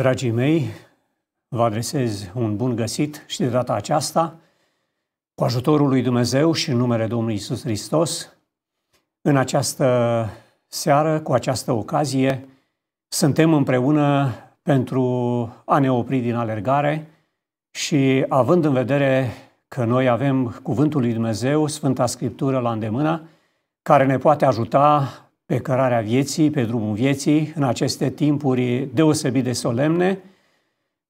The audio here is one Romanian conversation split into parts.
Dragii mei, vă adresez un bun găsit și de data aceasta, cu ajutorul lui Dumnezeu și în numele Domnului Isus Hristos, în această seară, cu această ocazie, suntem împreună pentru a ne opri din alergare și având în vedere că noi avem Cuvântul lui Dumnezeu, Sfânta Scriptură la îndemână, care ne poate ajuta pe cărarea vieții, pe drumul vieții, în aceste timpuri deosebit de solemne,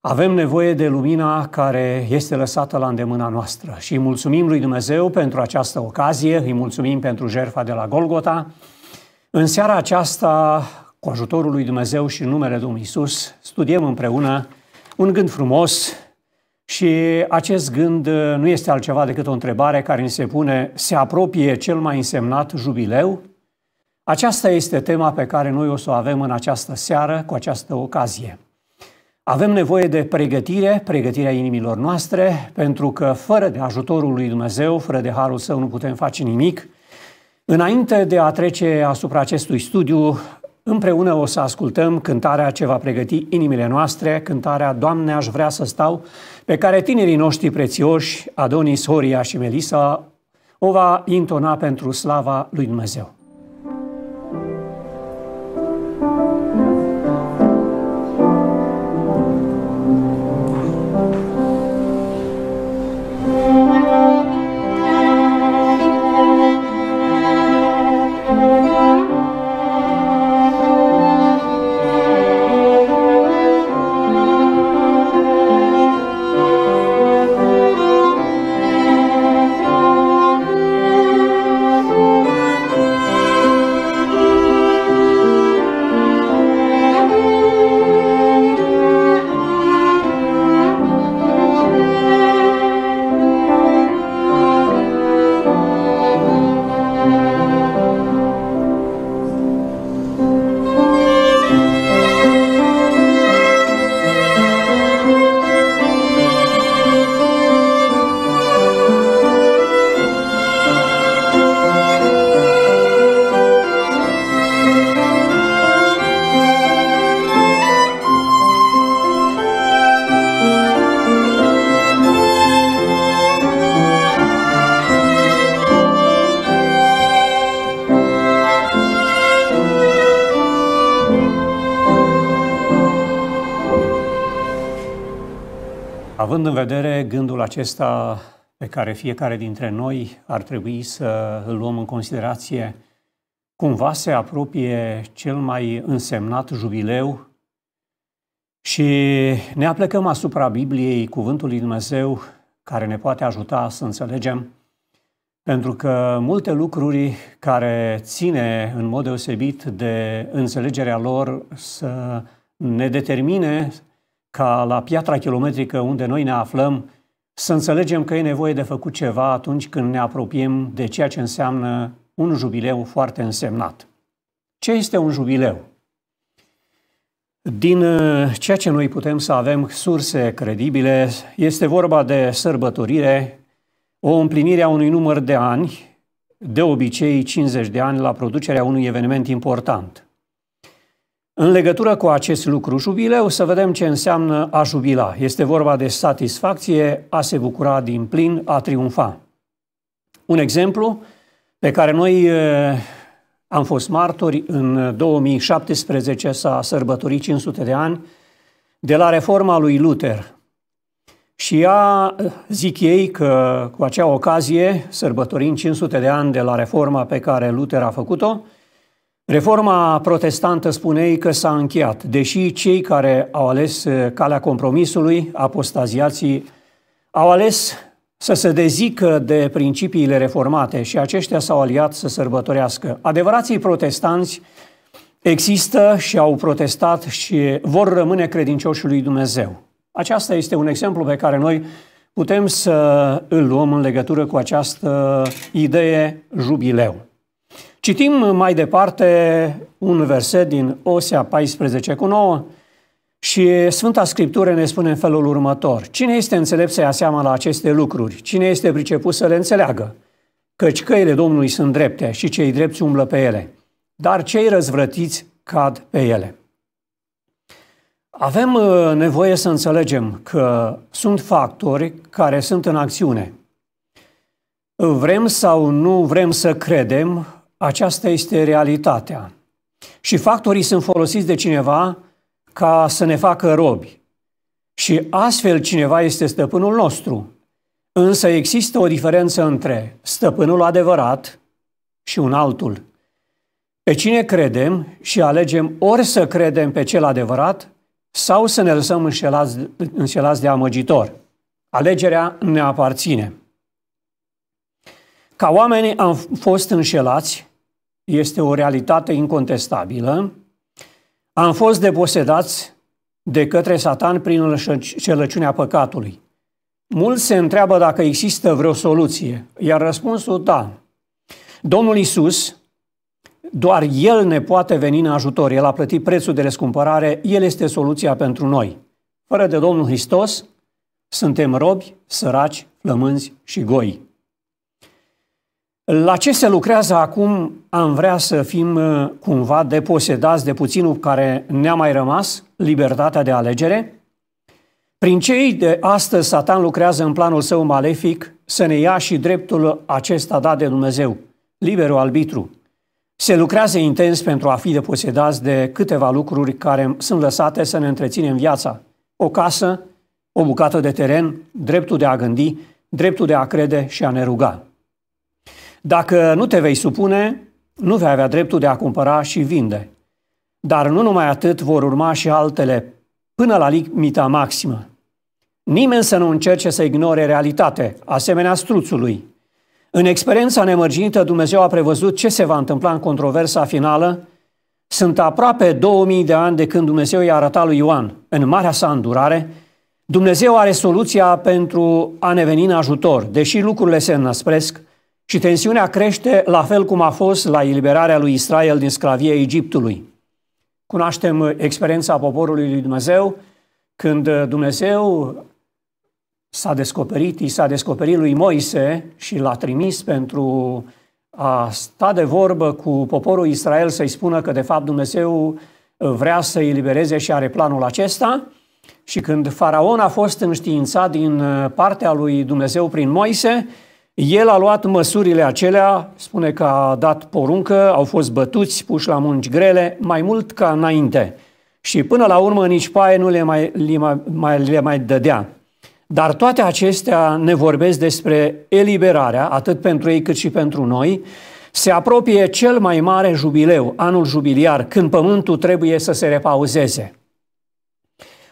avem nevoie de lumina care este lăsată la îndemâna noastră și îi mulțumim lui Dumnezeu pentru această ocazie, îi mulțumim pentru jertfa de la Golgota. În seara aceasta, cu ajutorul lui Dumnezeu și în numele Domnului Isus, studiem împreună un gând frumos și acest gând nu este altceva decât o întrebare care ni se pune, se apropie cel mai însemnat jubileu, aceasta este tema pe care noi o să o avem în această seară, cu această ocazie. Avem nevoie de pregătire, pregătirea inimilor noastre, pentru că fără de ajutorul lui Dumnezeu, fără de harul său, nu putem face nimic. Înainte de a trece asupra acestui studiu, împreună o să ascultăm cântarea ce va pregăti inimile noastre, cântarea Doamne, aș vrea să stau, pe care tinerii noștri prețioși, Adonis, Horia și Melisa, o va intona pentru slava lui Dumnezeu. acesta pe care fiecare dintre noi ar trebui să îl luăm în considerație cumva se apropie cel mai însemnat jubileu și ne aplecăm asupra Bibliei, Cuvântul lui Dumnezeu, care ne poate ajuta să înțelegem, pentru că multe lucruri care ține în mod deosebit de înțelegerea lor să ne determine ca la piatra kilometrică unde noi ne aflăm să înțelegem că e nevoie de făcut ceva atunci când ne apropiem de ceea ce înseamnă un jubileu foarte însemnat. Ce este un jubileu? Din uh, ceea ce noi putem să avem surse credibile, este vorba de sărbătorire, o împlinire a unui număr de ani, de obicei 50 de ani, la producerea unui eveniment important – în legătură cu acest lucru jubileu, să vedem ce înseamnă a jubila. Este vorba de satisfacție, a se bucura din plin, a triumfa. Un exemplu pe care noi eh, am fost martori în 2017, s-a sărbătorit 500 de ani, de la reforma lui Luther. Și ea, eh, zic ei că cu acea ocazie, sărbătorind 500 de ani de la reforma pe care Luther a făcut-o, Reforma protestantă ei că s-a încheiat, deși cei care au ales eh, calea compromisului, apostaziații, au ales să se dezică de principiile reformate și aceștia s-au aliat să sărbătorească. Adevărații protestanți există și au protestat și vor rămâne credincioși lui Dumnezeu. Aceasta este un exemplu pe care noi putem să îl luăm în legătură cu această idee jubileu. Citim mai departe un verset din Osea 14 cu 9 și Sfânta Scriptură ne spune în felul următor. Cine este înțelept să ia seama la aceste lucruri? Cine este priceput să le înțeleagă? Căci căile Domnului sunt drepte și cei drepți umblă pe ele, dar cei răzvrătiți cad pe ele. Avem uh, nevoie să înțelegem că sunt factori care sunt în acțiune. Vrem sau nu vrem să credem, aceasta este realitatea. Și factorii sunt folosiți de cineva ca să ne facă robi. Și astfel cineva este stăpânul nostru. Însă există o diferență între stăpânul adevărat și un altul. Pe cine credem și alegem ori să credem pe cel adevărat sau să ne lăsăm înșelați, înșelați de amăgitor. Alegerea ne aparține. Ca oameni am fost înșelați este o realitate incontestabilă. Am fost deposedați de către Satan prin înșelăciunea păcatului. Mulți se întreabă dacă există vreo soluție, iar răspunsul da. Domnul Isus, doar El ne poate veni în ajutor. El a plătit prețul de răscumpărare, El este soluția pentru noi. Fără de Domnul Hristos, suntem robi, săraci, flămânzi și goi. La ce se lucrează acum am vrea să fim uh, cumva deposedați de puținul care ne-a mai rămas, libertatea de alegere? Prin cei de astăzi Satan lucrează în planul său malefic să ne ia și dreptul acesta dat de Dumnezeu, liberul arbitru. Se lucrează intens pentru a fi deposedați de câteva lucruri care sunt lăsate să ne întreținem viața. O casă, o bucată de teren, dreptul de a gândi, dreptul de a crede și a ne ruga. Dacă nu te vei supune, nu vei avea dreptul de a cumpăra și vinde. Dar nu numai atât vor urma și altele, până la limita maximă. Nimeni să nu încerce să ignore realitate, asemenea struțului. În experiența nemărginită, Dumnezeu a prevăzut ce se va întâmpla în controversa finală. Sunt aproape 2000 de ani de când Dumnezeu i-a arătat lui Ioan, în marea sa îndurare, Dumnezeu are soluția pentru a ne veni în ajutor, deși lucrurile se înăspresc, și tensiunea crește la fel cum a fost la eliberarea lui Israel din sclavie Egiptului. Cunoaștem experiența poporului lui Dumnezeu când Dumnezeu s-a descoperit, i s-a descoperit lui Moise și l-a trimis pentru a sta de vorbă cu poporul Israel să-i spună că de fapt Dumnezeu vrea să i libereze și are planul acesta. Și când faraon a fost înștiințat din partea lui Dumnezeu prin Moise, el a luat măsurile acelea, spune că a dat poruncă, au fost bătuți, puși la munci grele, mai mult ca înainte. Și până la urmă nici paie nu le mai, le mai, le mai dădea. Dar toate acestea ne vorbesc despre eliberarea, atât pentru ei cât și pentru noi. Se apropie cel mai mare jubileu, anul jubiliar, când pământul trebuie să se repauzeze.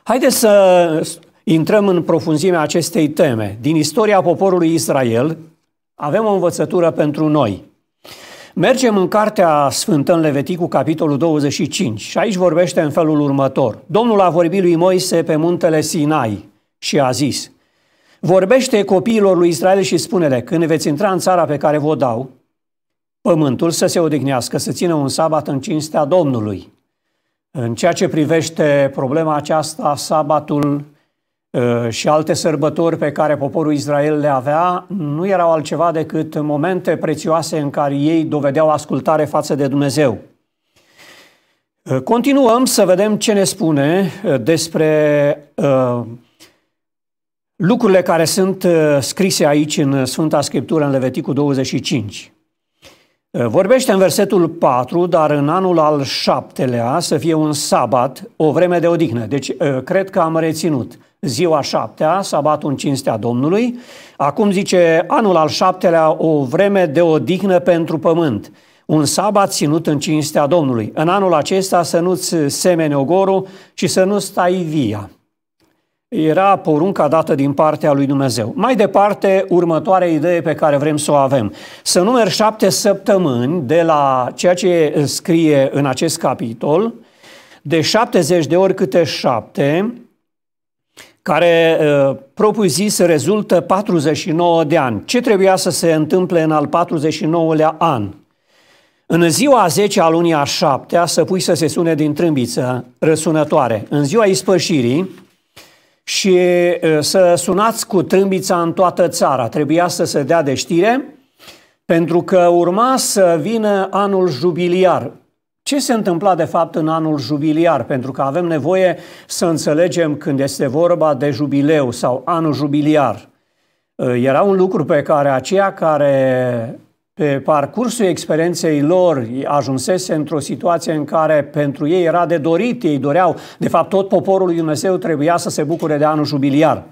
Haideți să intrăm în profunzimea acestei teme. Din istoria poporului Israel, avem o învățătură pentru noi. Mergem în Cartea Sfântă în Leviticul, capitolul 25 și aici vorbește în felul următor. Domnul a vorbit lui Moise pe muntele Sinai și a zis, Vorbește copiilor lui Israel și spune-le, când veți intra în țara pe care vă dau, pământul să se odihnească, să țină un sabat în cinstea Domnului. În ceea ce privește problema aceasta, sabatul Ă, și alte sărbători pe care poporul Israel le avea nu erau altceva decât momente prețioase în care ei dovedeau ascultare față de Dumnezeu. Ă, continuăm să vedem ce ne spune ă, despre lucrurile care sunt scrise aici în Sfânta Scriptură, în Leviticul 25. Vorbește în versetul 4, dar în anul al șaptelea să fie un sabat, o vreme de odihnă. Deci, cred că am reținut ziua șaptea, sabatul în cinstea Domnului. Acum zice anul al șaptelea, o vreme de odihnă pentru pământ, un sabat ținut în cinstea Domnului. În anul acesta să nu-ți semene ogorul și să nu stai via. Era porunca dată din partea lui Dumnezeu. Mai departe, următoarea idee pe care vrem să o avem. Să numeri șapte săptămâni de la ceea ce scrie în acest capitol, de 70 de ori câte șapte, care uh, propriu-zis rezultă 49 de ani. Ce trebuia să se întâmple în al 49-lea an? În ziua 10 a lunii a 7 să pui să se sune din trâmbiță răsunătoare. În ziua ispășirii și uh, să sunați cu trâmbița în toată țara. Trebuia să se dea de știre pentru că urma să vină anul jubiliar, ce se întâmpla de fapt în anul jubiliar? Pentru că avem nevoie să înțelegem când este vorba de jubileu sau anul jubiliar. Uh, era un lucru pe care aceia care pe parcursul experienței lor ajunsese într-o situație în care pentru ei era de dorit, ei doreau, de fapt tot poporul lui Dumnezeu trebuia să se bucure de anul jubiliar.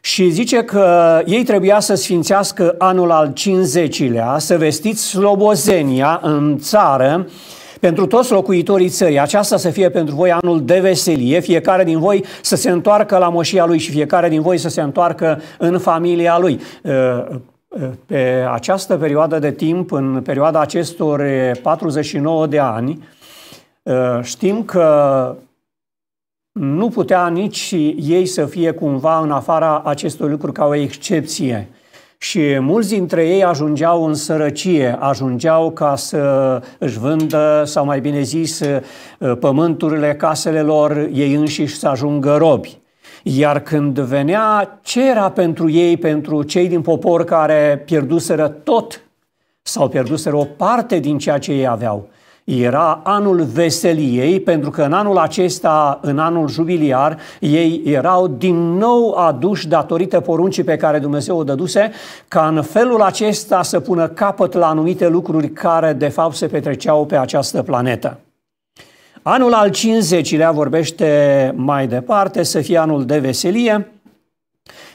Și zice că ei trebuia să sfințească anul al 50-lea, să vestiți slobozenia în țară, uh, pentru toți locuitorii țării. Aceasta să fie pentru voi anul de veselie, fiecare din voi să se întoarcă la moșia lui și fiecare din voi să se întoarcă în familia lui. Uh, uh, pe această perioadă de timp, în perioada acestor 49 de ani, uh, știm că nu putea nici ei să fie cumva în afara acestor lucruri ca o excepție și mulți dintre ei ajungeau în sărăcie, ajungeau ca să își vândă, sau mai bine zis, uh, pământurile casele lor, ei înșiși să ajungă robi. Iar când venea ce era pentru ei, pentru cei din popor care pierduseră tot sau pierduseră o parte din ceea ce ei aveau, era anul veseliei, pentru că în anul acesta, în anul jubiliar, ei erau din nou aduși datorită poruncii pe care Dumnezeu o dăduse, ca în felul acesta să pună capăt la anumite lucruri care, de fapt, se petreceau pe această planetă. Anul al 50-lea vorbește mai departe să fie anul de veselie.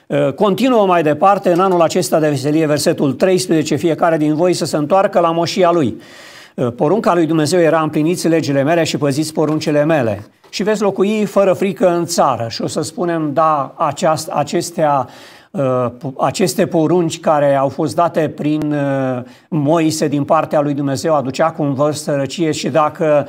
Ă, continuă mai departe în anul acesta de veselie, versetul 13, fiecare din voi să se întoarcă la moșia lui Uh, porunca lui Dumnezeu era împliniți legile mele și păziți poruncele mele și veți locui fără frică în țară. Și o să spunem, da, aceast, acestea, uh, aceste porunci care au fost date prin uh, Moise din partea lui Dumnezeu aducea cumva sărăcie și dacă,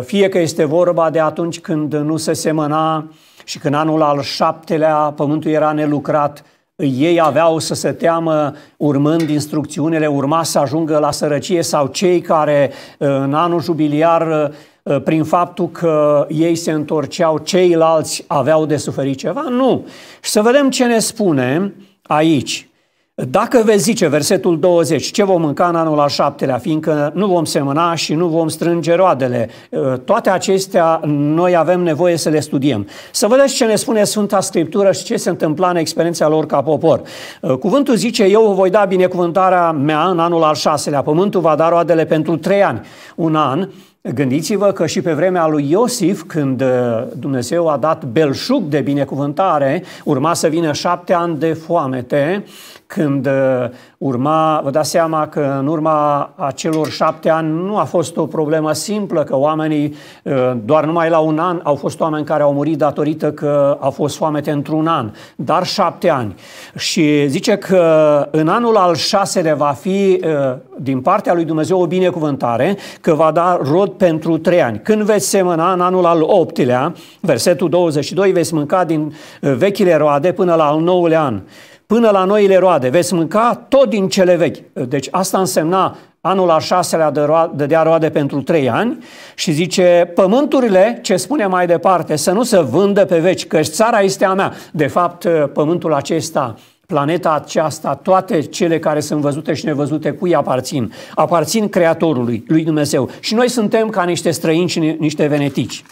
fie că este vorba de atunci când nu se semăna și când anul al șaptelea pământul era nelucrat, ei aveau să se teamă, urmând instrucțiunile, urma să ajungă la sărăcie sau cei care uh, în anul jubiliar, uh, uh, prin faptul că ei se întorceau, ceilalți aveau de suferit ceva? Nu. Și să vedem ce ne spune aici. Dacă veți zice, versetul 20, ce vom mânca în anul al șaptelea, fiindcă nu vom semăna și nu vom strânge roadele, uh, toate acestea noi avem nevoie să le studiem. Să vedeți ce ne spune Sfânta Scriptură și ce se întâmpla în experiența lor ca popor. Uh, cuvântul zice, eu voi da binecuvântarea mea în anul al șaselea, pământul va da roadele pentru trei ani. Un an Gândiți-vă că și pe vremea lui Iosif, când uh, Dumnezeu a dat belșug de binecuvântare, urma să vină șapte ani de foamete când uh, urma, vă dați seama că în urma acelor șapte ani nu a fost o problemă simplă, că oamenii uh, doar numai la un an au fost oameni care au murit datorită că a fost foamete într-un an, dar șapte ani. Și zice că în anul al șaselea va fi uh, din partea lui Dumnezeu o binecuvântare, că va da rod pentru trei ani. Când veți semăna în anul al optilea, versetul 22, veți mânca din vechile roade până la al nouălea an până la noile roade. Veți mânca tot din cele vechi. Deci asta însemna anul al șaselea de dădea roade pentru trei ani și zice, pământurile, ce spune mai departe, să nu se vândă pe veci, că țara este a mea. De fapt, pământul acesta planeta aceasta, toate cele care sunt văzute și nevăzute, cui aparțin? Aparțin Creatorului, lui Dumnezeu. Și noi suntem ca niște străini și niște venetici.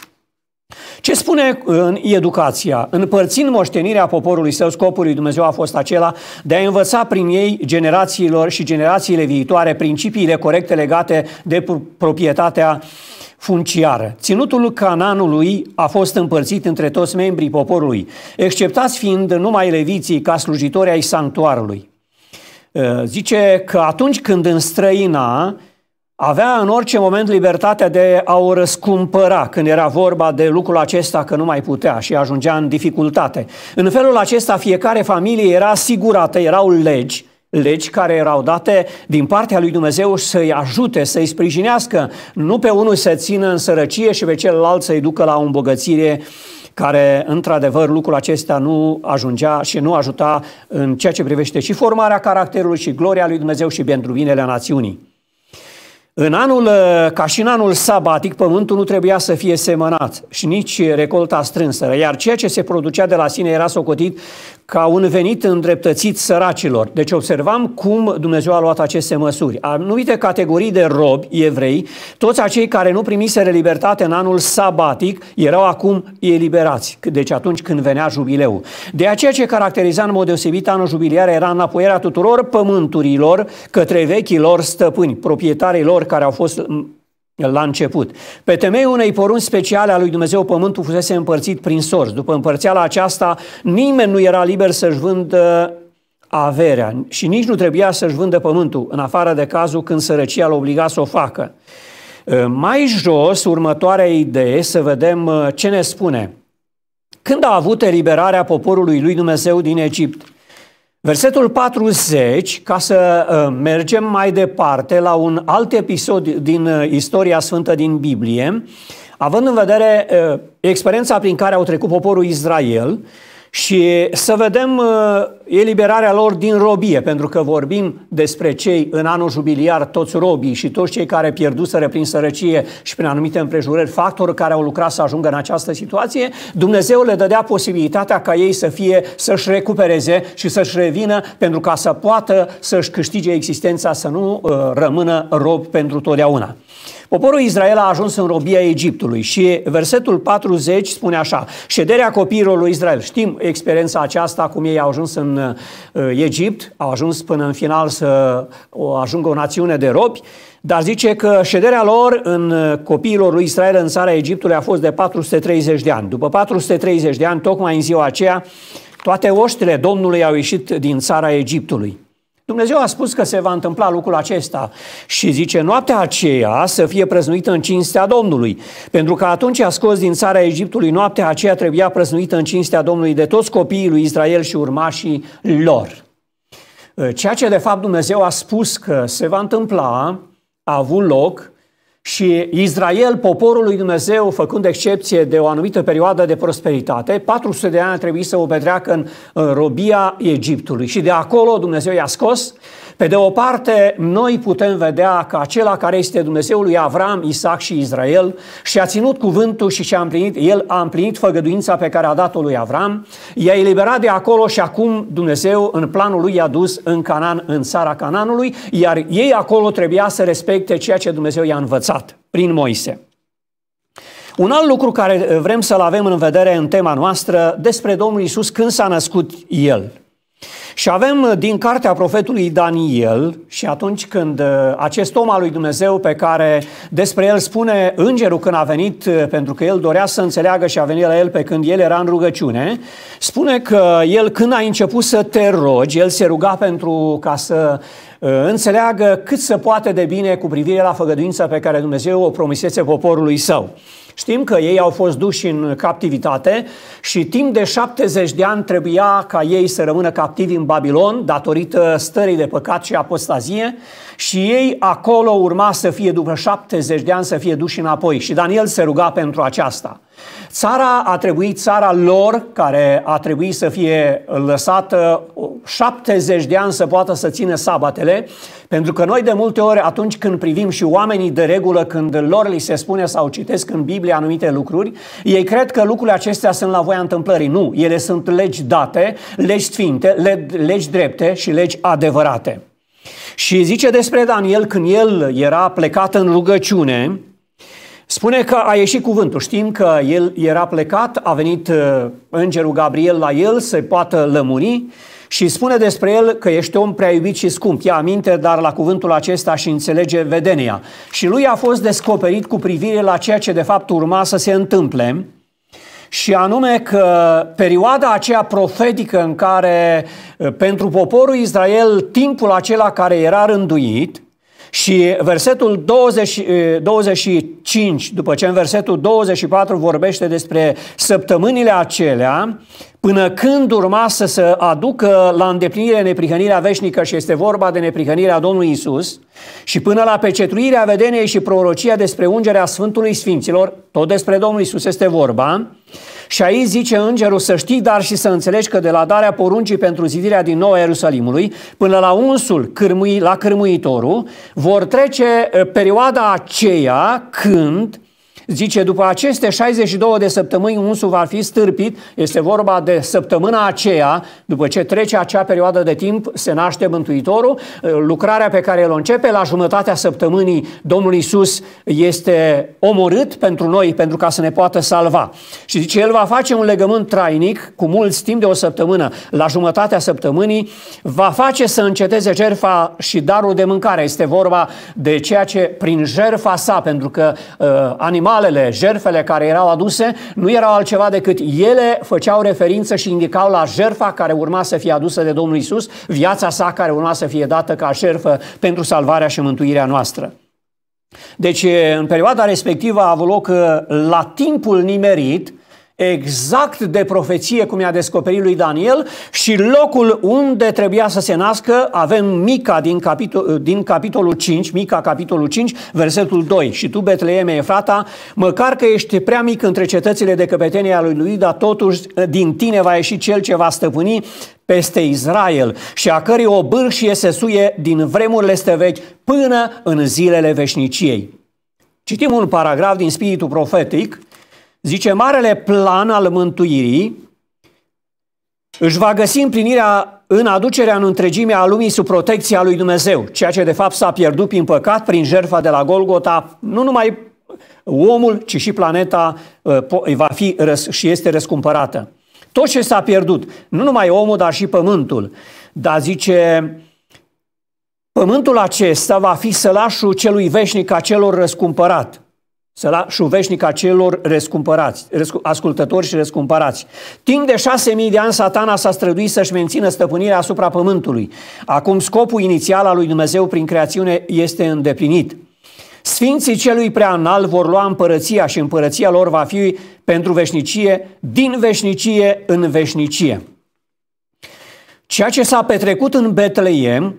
Ce spune uh, în educația? Împărțind moștenirea poporului său, scopul lui Dumnezeu a fost acela de a învăța prin ei generațiilor și generațiile viitoare principiile corecte legate de proprietatea funciară. Ținutul Cananului a fost împărțit între toți membrii poporului, exceptați fiind numai leviții ca slujitori ai sanctuarului. Uh, zice că atunci când în străina avea în orice moment libertatea de a o răscumpăra când era vorba de lucrul acesta că nu mai putea și ajungea în dificultate. În felul acesta fiecare familie era asigurată, erau legi, legi care erau date din partea lui Dumnezeu să-i ajute, să-i sprijinească, nu pe unul să țină în sărăcie și pe celălalt să-i ducă la o îmbogățire care, într-adevăr, lucrul acesta nu ajungea și nu ajuta în ceea ce privește și formarea caracterului și gloria lui Dumnezeu și pentru binele națiunii. În anul, ă, ca și în anul sabatic, pământul nu trebuia să fie semănat și nici recolta strânsă, iar ceea ce se producea de la sine era socotit ca un venit îndreptățit săracilor. Deci observam cum Dumnezeu a luat aceste măsuri. Anumite categorii de robi evrei, toți acei care nu primiseră libertate în anul sabatic, erau acum eliberați, deci atunci când venea jubileul. De aceea ce caracteriza în mod deosebit anul jubiliar era înapoierea tuturor pământurilor către vechilor stăpâni, proprietarii lor care au fost la început. Pe temei unei porunci speciale a lui Dumnezeu, pământul fusese împărțit prin sorți. După împărțeala aceasta, nimeni nu era liber să-și vândă averea și nici nu trebuia să-și vândă pământul, în afară de cazul când sărăcia l obliga să o facă. Ă, mai jos, următoarea idee, să vedem ă, ce ne spune. Când a avut eliberarea poporului lui Dumnezeu din Egipt, Versetul 40, ca să ă, mergem mai departe la un alt episod din ă, istoria sfântă din Biblie, având în vedere ă, experiența prin care au trecut poporul Israel, și să vedem uh, eliberarea lor din robie, pentru că vorbim despre cei în anul jubiliar, toți robii și toți cei care pierduseră prin sărăcie și prin anumite împrejurări, factori care au lucrat să ajungă în această situație, Dumnezeu le dădea posibilitatea ca ei să fie, să-și recupereze și să-și revină pentru ca să poată să-și câștige existența, să nu uh, rămână rob pentru totdeauna. Poporul Israel a ajuns în robia Egiptului și versetul 40 spune așa, șederea copiilor lui Israel. Știm experiența aceasta, cum ei au ajuns în uh, Egipt, au ajuns până în final să ajungă o națiune de robi, dar zice că șederea lor în uh, copiilor lui Israel în țara Egiptului a fost de 430 de ani. După 430 de ani, tocmai în ziua aceea, toate oștile Domnului au ieșit din țara Egiptului. Dumnezeu a spus că se va întâmpla lucrul acesta și zice noaptea aceea să fie prăznuită în cinstea Domnului, pentru că atunci a scos din țara Egiptului noaptea aceea trebuia prăznuită în cinstea Domnului de toți copiii lui Israel și urmașii lor. Ceea ce de fapt Dumnezeu a spus că se va întâmpla a avut loc și Israel, poporul lui Dumnezeu, făcând excepție de o anumită perioadă de prosperitate, 400 de ani a trebuit să o petreacă în robia Egiptului. Și de acolo Dumnezeu i-a scos pe de o parte, noi putem vedea că acela care este Dumnezeul lui Avram, Isaac și Israel și a ținut cuvântul și ce a împlinit, el a împlinit făgăduința pe care a dat-o lui Avram, i-a eliberat de acolo și acum Dumnezeu în planul lui i-a dus în Canaan, în țara Cananului, iar ei acolo trebuia să respecte ceea ce Dumnezeu i-a învățat prin Moise. Un alt lucru care vrem să-l avem în vedere în tema noastră despre Domnul Isus când s-a născut El – și avem uh, din cartea profetului Daniel și atunci când uh, acest om al lui Dumnezeu pe care despre el spune îngerul când a venit, uh, pentru că el dorea să înțeleagă și a venit la el pe când el era în rugăciune, spune că el când a început să te rogi, el se ruga pentru ca să înțeleagă cât se poate de bine cu privire la făgăduința pe care Dumnezeu o promisese poporului său. Știm că ei au fost duși în captivitate și timp de 70 de ani trebuia ca ei să rămână captivi în Babilon datorită stării de păcat și apostazie și ei acolo urma să fie după 70 de ani să fie duși înapoi și Daniel se ruga pentru aceasta. Țara a trebuit, țara lor, care a trebuit să fie lăsată 70 de ani să poată să țină sabatele, pentru că noi de multe ori atunci când privim și oamenii de regulă, când lor li se spune sau citesc în Biblie anumite lucruri, ei cred că lucrurile acestea sunt la voia întâmplării. Nu, ele sunt legi date, legi sfinte, legi drepte și legi adevărate. Și zice despre Daniel, când el era plecat în rugăciune, Spune că a ieșit cuvântul. Știm că el era plecat, a venit uh, îngerul Gabriel la el să-i poată lămuri și spune despre el că ești om prea iubit și scump. Ia aminte, dar la cuvântul acesta și înțelege vedenia. Și lui a fost descoperit cu privire la ceea ce de fapt urma să se întâmple, și anume că perioada aceea profetică în care uh, pentru poporul Israel timpul acela care era rânduit și versetul 20, 25, după ce în versetul 24 vorbește despre săptămânile acelea, până când urma să se aducă la îndeplinire neprihănirea veșnică și este vorba de neprihănirea Domnului Isus, și până la pecetuirea vedeniei și prorocia despre ungerea Sfântului Sfinților, tot despre Domnul Isus este vorba, și aici zice îngerul să știi, dar și să înțelegi că de la darea poruncii pentru zidirea din nou a Ierusalimului până la unsul cârmui, la cârmuitorul vor trece eh, perioada aceea când Zice, după aceste 62 de săptămâni, unsul va fi stârpit. Este vorba de săptămâna aceea, după ce trece acea perioadă de timp, se naște Mântuitorul. Lucrarea pe care el o începe la jumătatea săptămânii, Domnul Isus este omorât pentru noi, pentru ca să ne poată salva. Și zice, el va face un legământ trainic cu mulți timp de o săptămână. La jumătatea săptămânii va face să înceteze jerfa și darul de mâncare. Este vorba de ceea ce prin jerfa sa, pentru că uh, animal animalele, jerfele care erau aduse, nu erau altceva decât ele făceau referință și indicau la jerfa care urma să fie adusă de Domnul Isus, viața sa care urma să fie dată ca jerfă pentru salvarea și mântuirea noastră. Deci, în perioada respectivă a avut loc uh, la timpul nimerit, exact de profeție cum i-a descoperit lui Daniel și locul unde trebuia să se nască avem Mica din, capitol, din capitolul 5, Mica capitolul 5, versetul 2. Și tu, Betleeme frata, măcar că ești prea mic între cetățile de căpetenie a lui Luida, totuși din tine va ieși cel ce va stăpâni peste Israel și a cărei o bârșie se suie din vremurile stevechi până în zilele veșniciei. Citim un paragraf din Spiritul Profetic, Zice, marele plan al mântuirii își va găsi împlinirea în aducerea în întregime a lumii sub protecția lui Dumnezeu, ceea ce de fapt s-a pierdut prin păcat prin jertfa de la Golgota, nu numai omul, ci și planeta uh, va fi și este răscumpărată. Tot ce s-a pierdut, nu numai omul, dar și pământul. Dar zice, pământul acesta va fi sălașul celui veșnic a celor răscumpărat – Sărașul veșnic a celor rescumpărați, ascultători și rescumpărați. Timp de șase mii de ani, satana s-a străduit să-și mențină stăpânirea asupra pământului. Acum scopul inițial al lui Dumnezeu prin creațiune este îndeplinit. Sfinții celui prea înalt vor lua împărăția și împărăția lor va fi pentru veșnicie, din veșnicie în veșnicie. Ceea ce s-a petrecut în Betleem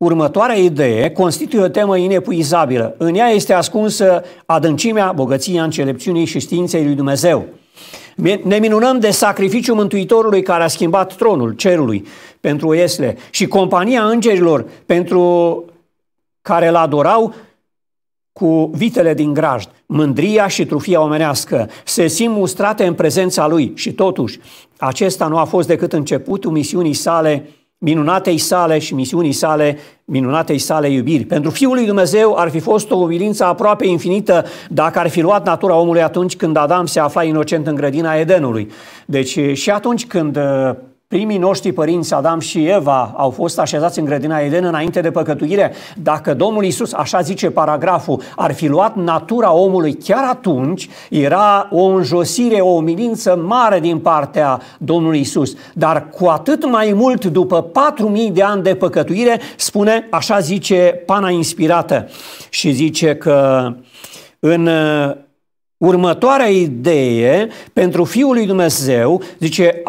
Următoarea idee constituie o temă inepuizabilă. În ea este ascunsă adâncimea, bogăția înțelepciunii și științei lui Dumnezeu. Ne minunăm de sacrificiul Mântuitorului care a schimbat tronul cerului pentru Esle și compania îngerilor pentru care îl adorau cu vitele din grajd, mândria și trufia omenească, se simt mustrate în prezența lui și totuși acesta nu a fost decât începutul misiunii sale minunatei sale și misiunii sale, minunatei sale iubiri. Pentru Fiul lui Dumnezeu ar fi fost o umilință aproape infinită dacă ar fi luat natura omului atunci când Adam se afla inocent în grădina Edenului. Deci și atunci când Primii noștri părinți, Adam și Eva, au fost așezați în grădina Eden înainte de păcătuire. Dacă Domnul Isus, așa zice paragraful, ar fi luat natura omului chiar atunci, era o înjosire, o umilință mare din partea Domnului Isus. Dar cu atât mai mult, după 4.000 de ani de păcătuire, spune, așa zice pana inspirată și zice că în Următoarea idee pentru Fiul lui Dumnezeu, zice,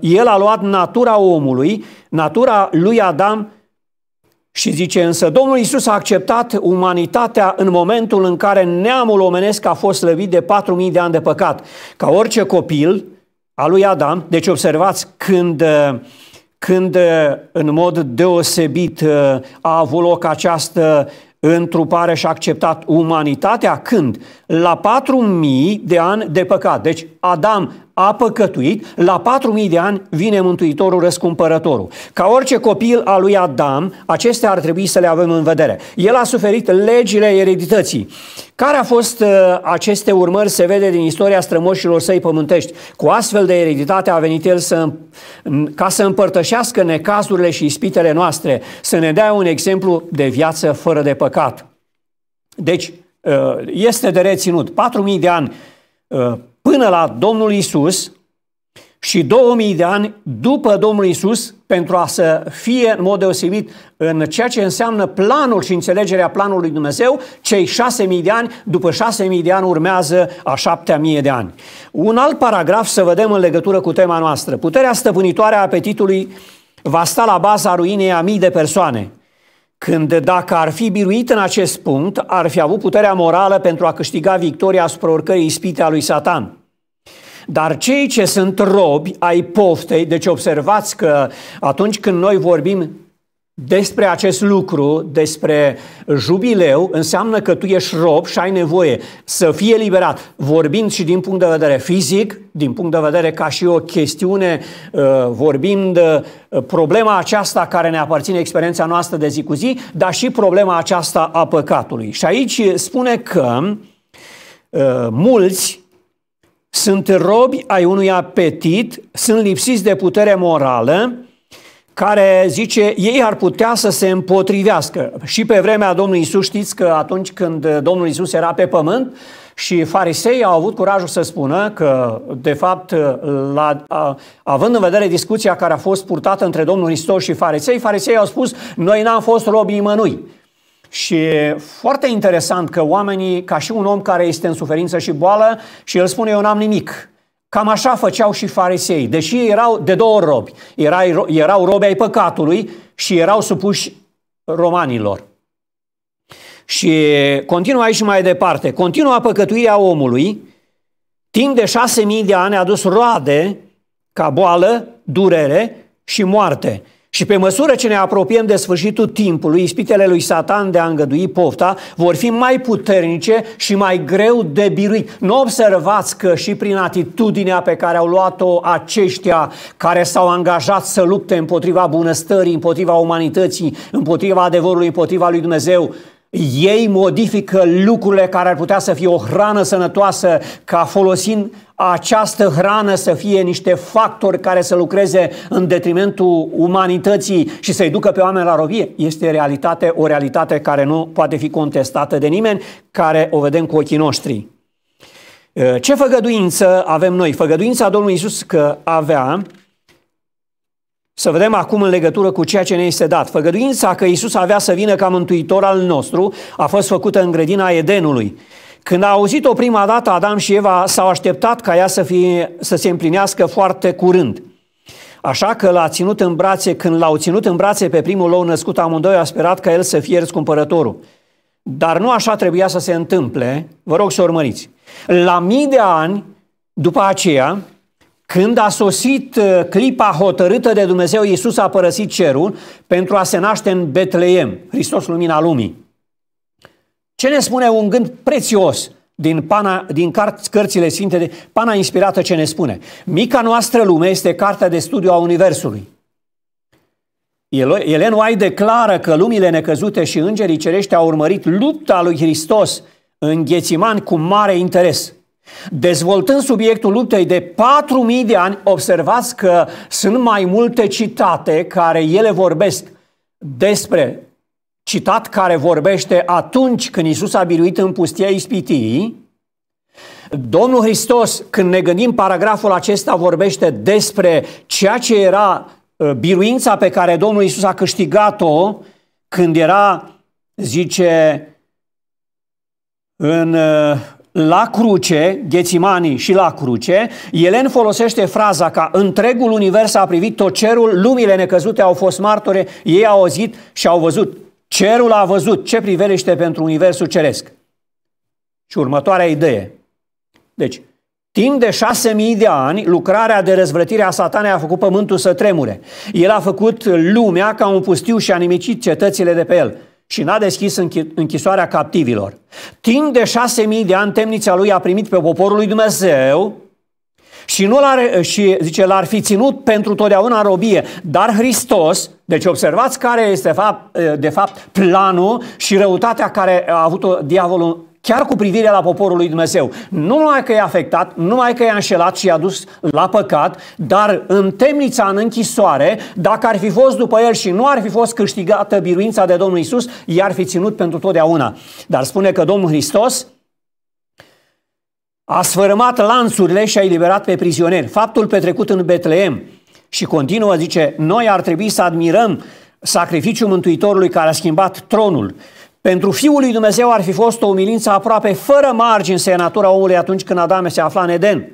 el a luat natura omului, natura lui Adam și zice, însă Domnul Isus a acceptat umanitatea în momentul în care neamul omenesc a fost slăvit de 4000 de ani de păcat. Ca orice copil al lui Adam, deci observați când, când în mod deosebit a avut loc această întrupare și acceptat umanitatea când? La 4000 de ani de păcat. Deci Adam a păcătuit, la 4.000 de ani vine Mântuitorul Răscumpărătorul. Ca orice copil al lui Adam, acestea ar trebui să le avem în vedere. El a suferit legile eredității. Care a fost uh, aceste urmări se vede din istoria strămoșilor săi pământești. Cu astfel de ereditate a venit el să, ca să împărtășească necazurile și ispitele noastre, să ne dea un exemplu de viață fără de păcat. Deci, uh, este de reținut. 4.000 de ani uh, până la Domnul Isus și 2000 de ani după Domnul Isus pentru a să fie în mod deosebit în ceea ce înseamnă planul și înțelegerea planului Dumnezeu, cei 6000 de ani, după 6000 de ani urmează a 7000 de ani. Un alt paragraf să vedem în legătură cu tema noastră. Puterea stăpânitoare a apetitului va sta la baza ruinei a mii de persoane când dacă ar fi biruit în acest punct, ar fi avut puterea morală pentru a câștiga victoria asupra oricărei ispite a lui Satan. Dar cei ce sunt robi ai poftei, deci observați că atunci când noi vorbim despre acest lucru, despre jubileu, înseamnă că tu ești rob și ai nevoie să fie eliberat, vorbind și din punct de vedere fizic, din punct de vedere ca și o chestiune, uh, vorbind uh, problema aceasta care ne aparține experiența noastră de zi cu zi, dar și problema aceasta a păcatului. Și aici spune că uh, mulți sunt robi ai unui apetit, sunt lipsiți de putere morală, care zice, ei ar putea să se împotrivească. Și pe vremea Domnului Isus știți că atunci când Domnul Isus era pe pământ și farisei au avut curajul să spună că, de fapt, la, a, având în vedere discuția care a fost purtată între Domnul Hristos și farisei, farisei au spus, noi n-am fost robii mănui. Și foarte interesant că oamenii, ca și un om care este în suferință și boală, și el spune, eu n-am nimic. Cam așa făceau și farisei, deși erau de două robi. Erau, erau robi ai păcatului și erau supuși romanilor. Și continuă aici mai departe. Continua păcătuirea omului, timp de șase mii de ani a dus roade ca boală, durere și moarte. Și pe măsură ce ne apropiem de sfârșitul timpului, ispitele lui Satan de a îngădui pofta vor fi mai puternice și mai greu de biruit. Nu observați că și prin atitudinea pe care au luat-o aceștia care s-au angajat să lupte împotriva bunăstării, împotriva umanității, împotriva adevărului, împotriva lui Dumnezeu, ei modifică lucrurile care ar putea să fie o hrană sănătoasă, ca folosind această hrană să fie niște factori care să lucreze în detrimentul umanității și să-i ducă pe oameni la robie. Este realitate, o realitate care nu poate fi contestată de nimeni, care o vedem cu ochii noștri. Ă, ce făgăduință avem noi? Făgăduința Domnului Isus că avea să vedem acum în legătură cu ceea ce ne este dat. Făgăduința că Isus avea să vină ca mântuitor al nostru a fost făcută în grădina Edenului. Când a auzit-o prima dată, Adam și Eva s-au așteptat ca ea să, fie, să se împlinească foarte curând. Așa că l-a ținut în brațe, când l-au ținut în brațe pe primul lău născut, amândoi a sperat ca el să fie răscumpărătorul. Dar nu așa trebuia să se întâmple, vă rog să urmăriți. La mii de ani după aceea, când a sosit uh, clipa hotărâtă de Dumnezeu, Iisus a părăsit cerul pentru a se naște în Betleem, Hristos Lumina Lumii. Ce ne spune un gând prețios din, pana, din cărțile sfinte, de, pana inspirată ce ne spune? Mica noastră lume este cartea de studiu a Universului. Elen White declară că lumile necăzute și îngerii cerești au urmărit lupta lui Hristos în Ghețiman cu mare interes – Dezvoltând subiectul luptei de 4.000 de ani, observați că sunt mai multe citate care ele vorbesc despre citat care vorbește atunci când Isus a biruit în pustia ispitii, Domnul Hristos, când ne gândim paragraful acesta, vorbește despre ceea ce era ă, biruința pe care Domnul Isus a câștigat-o când era, zice, în ă, la cruce, Ghețimanii și la cruce, Elen folosește fraza ca întregul univers a privit tot cerul, lumile necăzute au fost martore, ei au auzit și au văzut. Cerul a văzut ce privește pentru universul ceresc. Și următoarea idee. Deci, Timp de șase mii de ani, lucrarea de răzvrătire a satanei a făcut pământul să tremure. El a făcut lumea ca un pustiu și a nimicit cetățile de pe el și n-a deschis închisoarea captivilor. Timp de șase mii de ani temnița lui a primit pe poporul lui Dumnezeu și, nu l-ar, și zice, l-ar fi ținut pentru totdeauna în robie. Dar Hristos, deci observați care este de fapt planul și răutatea care a avut-o diavolul chiar cu privire la poporul lui Dumnezeu. Nu numai că i-a afectat, nu numai că i-a înșelat și i-a dus la păcat, dar în temnița, în închisoare, dacă ar fi fost după el și nu ar fi fost câștigată biruința de Domnul Isus, i-ar fi ținut pentru totdeauna. Dar spune că Domnul Hristos a sfărâmat lanțurile și a eliberat pe prizonieri. Faptul petrecut în Betleem. Și continuă, zice, noi ar trebui să admirăm sacrificiul Mântuitorului care a schimbat tronul. Pentru Fiul lui Dumnezeu ar fi fost o umilință aproape fără margini să natura omului atunci când Adam se afla în Eden.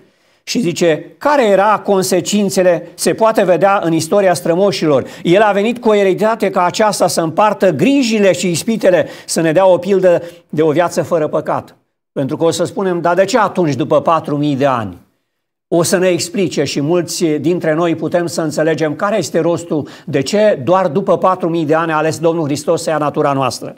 Și zice, care era consecințele, se poate vedea în istoria strămoșilor. El a venit cu o ereditate ca aceasta să împartă grijile și ispitele, să ne dea o pildă de o viață fără păcat. Pentru că o să spunem, dar de ce atunci după 4.000 de ani? O să ne explice și mulți dintre noi putem să înțelegem care este rostul, de ce doar după 4.000 de ani a ales Domnul Hristos să ia natura noastră.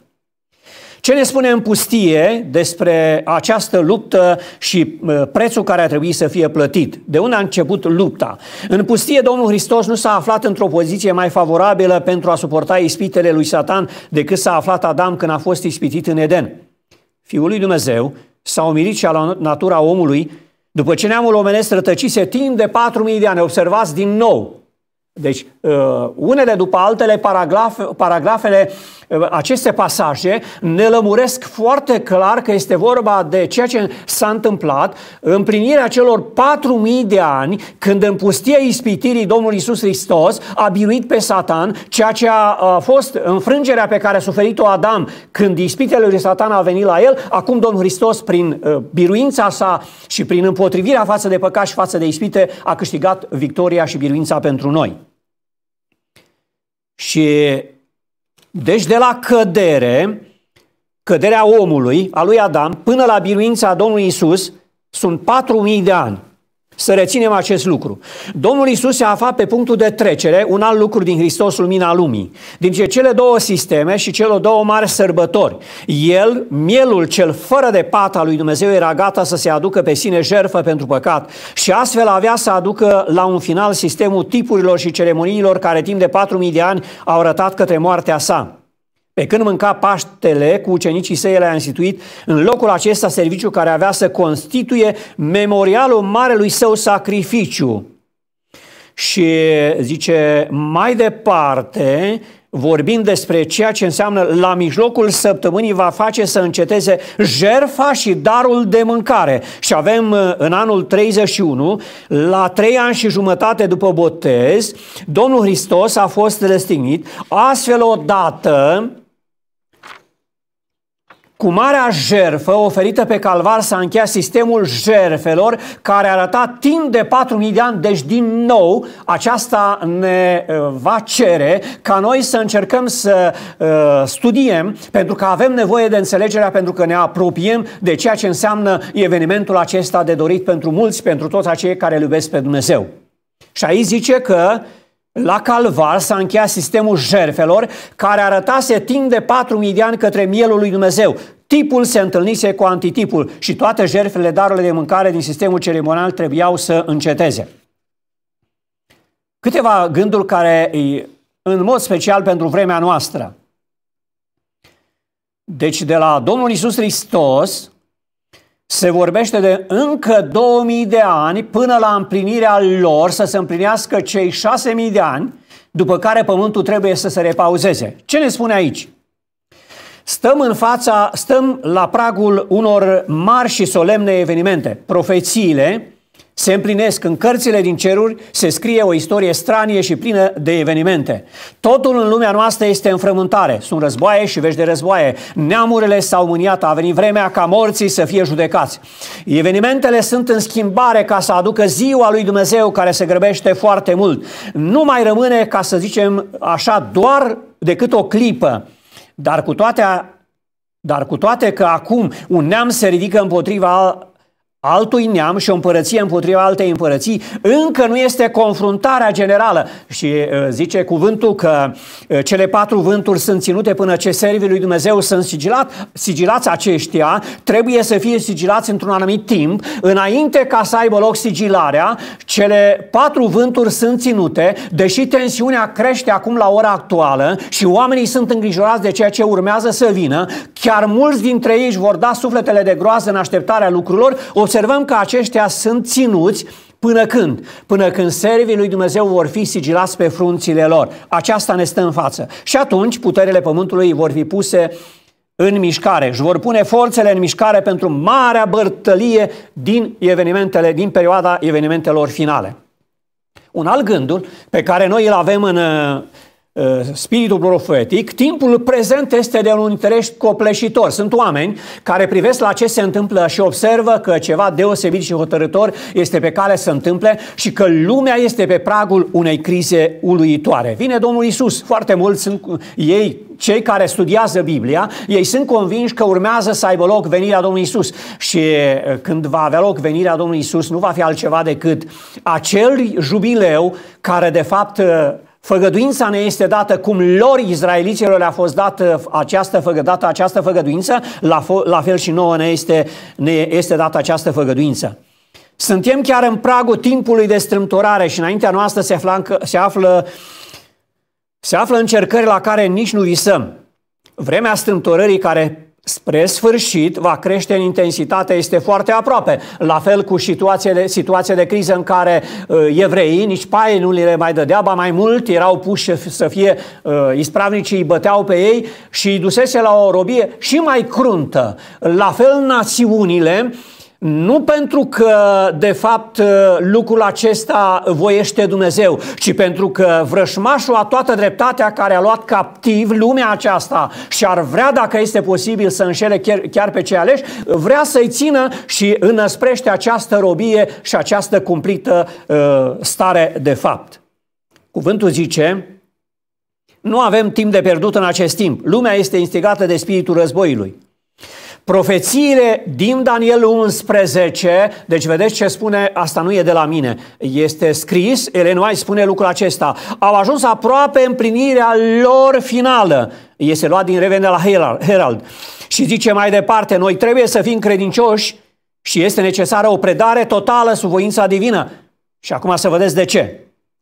Ce ne spune în pustie despre această luptă și prețul care a trebuit să fie plătit? De unde a început lupta? În pustie, Domnul Hristos nu s-a aflat într-o poziție mai favorabilă pentru a suporta ispitele lui Satan decât s-a aflat Adam când a fost ispitit în Eden. Fiul lui Dumnezeu s-a umilit și la natura omului după ce neamul omenesc rătăcise timp de 4.000 de ani. Observați din nou. Deci, uh, unele după altele, paragrafele aceste pasaje ne lămuresc foarte clar că este vorba de ceea ce s-a întâmplat, împlinirea celor 4.000 de ani, când în pustia ispitirii Domnul Isus Hristos a biruit pe Satan, ceea ce a fost înfrângerea pe care a suferit-o Adam când ispitele lui Satan a venit la el, acum Domnul Hristos, prin uh, biruința sa și prin împotrivirea față de păcat și față de ispite, a câștigat victoria și biruința pentru noi. Și deci de la cădere, căderea omului, a lui Adam, până la biruința Domnului Isus, sunt 4.000 de ani. Să reținem acest lucru. Domnul Isus se afla pe punctul de trecere, un alt lucru din Hristos lumina lumii, ce cele două sisteme și cele două mari sărbători. El, mielul cel fără de pata lui Dumnezeu, era gata să se aducă pe sine jerfă pentru păcat și astfel avea să aducă la un final sistemul tipurilor și ceremoniilor care timp de 4.000 de ani au arătat către moartea sa. Pe când mânca Paștele cu ucenicii săi, el a instituit în locul acesta serviciu care avea să constituie memorialul marelui său sacrificiu. Și zice, mai departe, Vorbind despre ceea ce înseamnă la mijlocul săptămânii va face să înceteze jerfa și darul de mâncare. Și avem uh, în anul 31, la trei ani și jumătate după botez, Domnul Hristos a fost răstignit. Astfel odată, cu marea jerfă oferită pe calvar s-a încheiat sistemul jerfelor care arăta timp de 4.000 de ani, deci din nou aceasta ne uh, va cere ca noi să încercăm să uh, studiem pentru că avem nevoie de înțelegerea, pentru că ne apropiem de ceea ce înseamnă evenimentul acesta de dorit pentru mulți, pentru toți acei care îl iubesc pe Dumnezeu. Și aici zice că la Calvar s-a încheiat sistemul jerfelor care arătase timp de 4.000 de ani către mielul lui Dumnezeu. Tipul se întâlnise cu antitipul și toate jerfele darurile de mâncare din sistemul ceremonial trebuiau să înceteze. Câteva gânduri care, în mod special pentru vremea noastră. Deci de la Domnul Isus Hristos, se vorbește de încă 2000 de ani până la împlinirea lor să se împlinească cei 6000 de ani, după care pământul trebuie să se repauzeze. Ce ne spune aici? Stăm în fața, stăm la pragul unor mari și solemne evenimente. Profețiile se împlinesc în cărțile din ceruri, se scrie o istorie stranie și plină de evenimente. Totul în lumea noastră este în frământare. Sunt războaie și vești de războaie. Neamurile s-au mâniat, a venit vremea ca morții să fie judecați. Evenimentele sunt în schimbare ca să aducă ziua lui Dumnezeu care se grăbește foarte mult. Nu mai rămâne, ca să zicem așa, doar decât o clipă. Dar cu toate dar cu toate că acum un neam se ridică împotriva altui neam și o împărăție împotriva altei împărății, încă nu este confruntarea generală. Și uh, zice cuvântul că uh, cele patru vânturi sunt ținute până ce servii lui Dumnezeu sunt sigilat, sigilați aceștia, trebuie să fie sigilați într-un anumit timp, înainte ca să aibă loc sigilarea, cele patru vânturi sunt ținute, deși tensiunea crește acum la ora actuală și oamenii sunt îngrijorați de ceea ce urmează să vină, chiar mulți dintre ei își vor da sufletele de groază în așteptarea lucrurilor, o observăm că aceștia sunt ținuți Până când? Până când servii lui Dumnezeu vor fi sigilați pe frunțile lor. Aceasta ne stă în față. Și atunci puterile pământului vor fi puse în mișcare, își vor pune forțele în mișcare pentru marea bărtălie din evenimentele, din perioada evenimentelor finale. Un alt gândul pe care noi îl avem în Uh, spiritul profetic, timpul prezent este de un interes copleșitor. Sunt oameni care privesc la ce se întâmplă și observă că ceva deosebit și hotărător este pe cale să întâmple și că lumea este pe pragul unei crize uluitoare. Vine Domnul Isus, foarte mulți sunt ei cei care studiază Biblia, ei sunt convinși că urmează să aibă loc venirea Domnului Isus. Și uh, când va avea loc venirea Domnului Isus, nu va fi altceva decât acel jubileu care de fapt uh, Făgăduința ne este dată cum lor izraeliților le-a fost dată această, făgă, dată această făgăduință, la, fo- la fel și nouă ne este, ne este dată această făgăduință. Suntem chiar în pragul timpului de strâmtorare și înaintea noastră se, flancă, se, află, se află încercări la care nici nu visăm. Vremea strâmtorării care spre sfârșit va crește în intensitate, este foarte aproape. La fel cu situația de, situația de criză în care uh, evreii nici paie nu le mai dădea, ba mai mult erau puși să fie uh, ispravnicii, îi băteau pe ei și îi dusese la o robie și mai cruntă. La fel națiunile uh, nu pentru că, de fapt, lucrul acesta voiește Dumnezeu, ci pentru că vrășmașul a toată dreptatea care a luat captiv lumea aceasta și ar vrea, dacă este posibil, să înșele chiar, chiar pe cei aleși, vrea să-i țină și înăsprește această robie și această cumplită uh, stare de fapt. Cuvântul zice, nu avem timp de pierdut în acest timp. Lumea este instigată de spiritul războiului. Profețiile din Daniel 11, deci vedeți ce spune, asta nu e de la mine, este scris, Ellen White spune lucrul acesta, au ajuns aproape împlinirea lor finală. Este luat din revenea la Herald. Și zice mai departe, noi trebuie să fim credincioși și este necesară o predare totală sub voința divină. Și acum să vedeți de ce.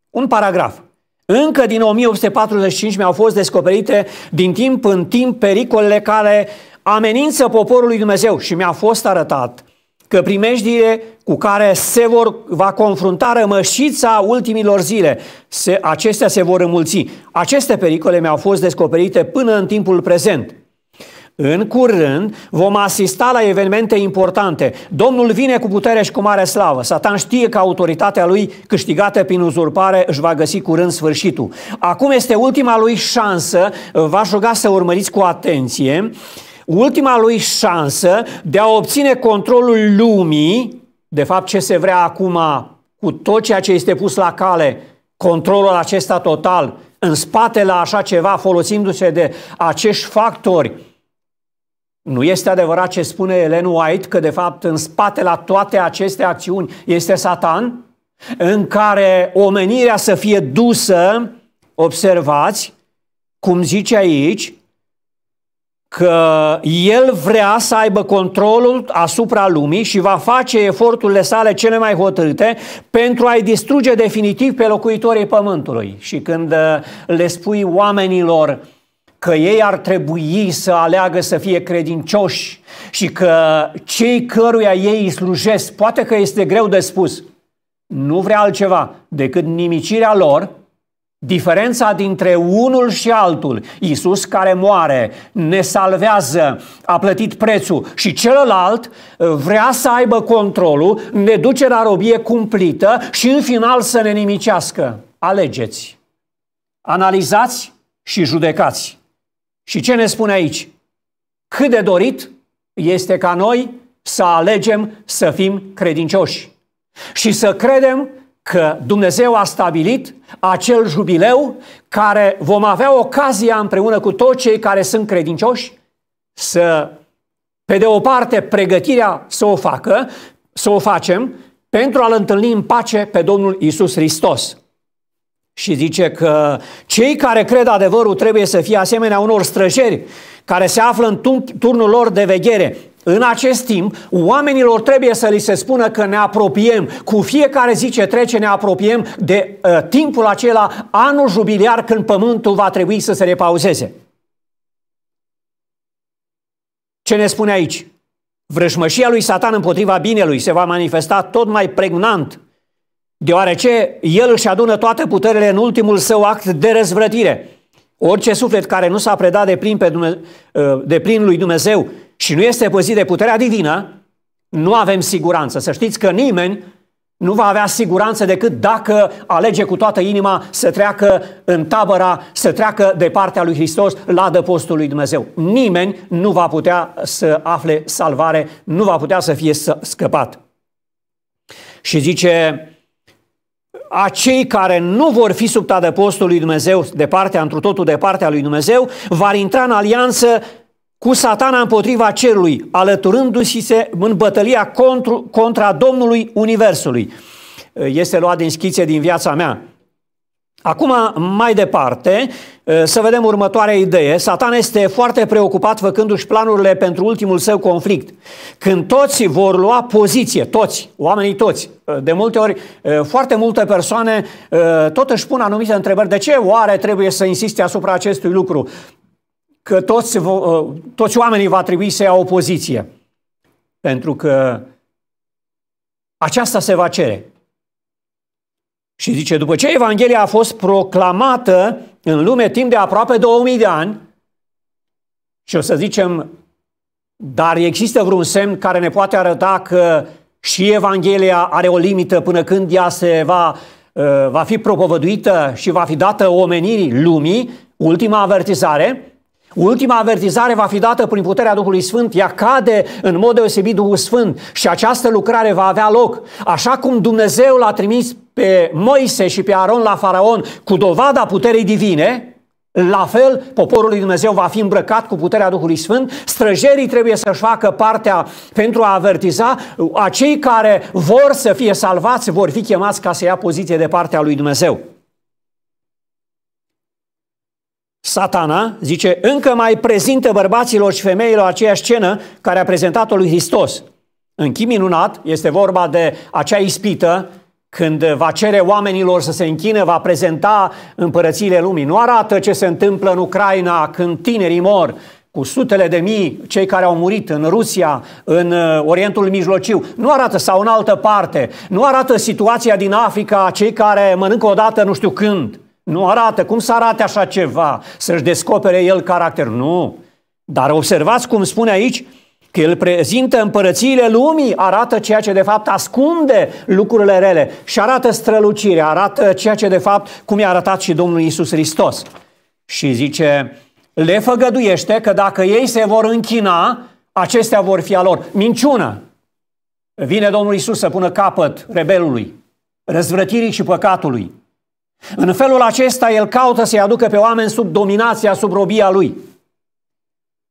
Un paragraf. Încă din 1845 mi-au fost descoperite din timp în timp pericolele care uh, amenință poporul lui Dumnezeu și mi-a fost arătat că primejdie cu care se vor, va confrunta rămășița ultimilor zile, se, acestea se vor înmulți. Aceste pericole mi-au fost descoperite până în timpul prezent. În curând vom asista la evenimente importante. Domnul vine cu putere și cu mare slavă. Satan știe că autoritatea lui, câștigată prin uzurpare, își va găsi curând sfârșitul. Acum este ultima lui șansă. V-aș ruga să urmăriți cu atenție. Uh, ultima lui șansă de a obține controlul lumii, de fapt ce se vrea acum cu tot ceea ce este pus la cale, controlul acesta total, în spate la așa ceva, folosindu-se de acești factori, nu este adevărat ce spune Ellen White că de fapt în spate la toate aceste acțiuni este Satan, în care omenirea să fie dusă, observați, cum zice aici, că el vrea să aibă controlul asupra lumii și va face eforturile sale cele mai hotărâte pentru a-i distruge definitiv pe locuitorii pământului. Și când uh, le spui oamenilor că ei ar trebui să aleagă să fie credincioși și că cei căruia ei îi slujesc, poate că este greu de spus, nu vrea altceva decât nimicirea lor, Diferența dintre unul și altul, Iisus care moare, ne salvează, a plătit prețul și celălalt uh, vrea să aibă controlul, ne duce la robie cumplită și în final să ne nimicească. Alegeți, analizați și judecați. Și ce ne spune aici? Cât de dorit este ca noi să alegem să fim credincioși și să credem că Dumnezeu a stabilit acel jubileu care vom avea ocazia împreună cu toți cei care sunt credincioși să, pe de o parte, pregătirea să o facă, să o facem pentru a-L întâlni în pace pe Domnul Isus Hristos. Și zice că cei care cred adevărul trebuie să fie asemenea unor străjeri care se află în turnul lor de veghere, în acest timp, oamenilor trebuie să li se spună că ne apropiem, cu fiecare zi ce trece ne apropiem de uh, timpul acela, anul jubiliar, când pământul va trebui să se repauzeze. Ce ne spune aici? Vrășmășia lui Satan împotriva binelui se va manifesta tot mai pregnant, deoarece el își adună toate puterile în ultimul său act de răzvrătire. Orice suflet care nu s-a predat de plin, pe Dumnezeu, uh, de plin lui Dumnezeu și nu este păzit de puterea divină, nu avem siguranță. Să știți că nimeni nu va avea siguranță decât dacă alege cu toată inima să treacă în tabăra, să treacă de partea lui Hristos la dăpostul lui Dumnezeu. Nimeni nu va putea să afle salvare, nu va putea să fie scăpat. Și zice, acei care nu vor fi sub tadăpostul lui Dumnezeu, de partea, întru totul de partea lui Dumnezeu, vor intra în alianță cu satana împotriva cerului, alăturându-și se în bătălia contru, contra Domnului Universului. Este luat din schițe din viața mea. Acum, mai departe, să vedem următoarea idee. Satan este foarte preocupat făcându-și planurile pentru ultimul său conflict. Când toți vor lua poziție, toți, oamenii toți, de multe ori, foarte multe persoane tot își pun anumite întrebări. De ce oare trebuie să insiste asupra acestui lucru? că toți, ă, toți oamenii va trebui să ia o poziție. Pentru că aceasta se va cere. Și zice, după ce Evanghelia a fost proclamată în lume timp de aproape 2000 de ani, și o să zicem, dar există vreun semn care ne poate arăta că și Evanghelia are o limită până când ea se va, ă, va fi propovăduită și va fi dată omenirii lumii, ultima avertizare, Ultima avertizare va fi dată prin puterea Duhului Sfânt, ea cade în mod deosebit Duhul Sfânt și această lucrare va avea loc. Așa cum Dumnezeu l-a trimis pe Moise și pe Aron la Faraon cu dovada puterii divine, la fel, poporul lui Dumnezeu va fi îmbrăcat cu puterea Duhului Sfânt, străjerii trebuie să-și facă partea pentru a avertiza, acei care vor să fie salvați vor fi chemați ca să ia poziție de partea lui Dumnezeu. Satana, zice, încă mai prezintă bărbaților și femeilor aceeași scenă care a prezentat-o lui Hristos. În chip minunat este vorba de acea ispită când va cere oamenilor să se închină, va prezenta împărățiile lumii. Nu arată ce se întâmplă în Ucraina când tinerii mor, cu sutele de mii cei care au murit în Rusia, în uh, Orientul Mijlociu. Nu arată sau în altă parte. Nu arată situația din Africa, cei care mănâncă odată nu știu când. Nu arată. Cum să arate așa ceva? Să-și descopere el caracter. Nu. Dar observați cum spune aici că el prezintă împărățiile lumii, arată ceea ce de fapt ascunde lucrurile rele și arată strălucirea, arată ceea ce de fapt, cum i-a arătat și Domnul Isus Hristos. Și zice, le făgăduiește că dacă ei se vor închina, acestea vor fi a lor. Minciună! Vine Domnul Isus să pună capăt rebelului, răzvrătirii și păcatului. În felul acesta el caută să-i aducă pe oameni sub dominația, sub robia lui.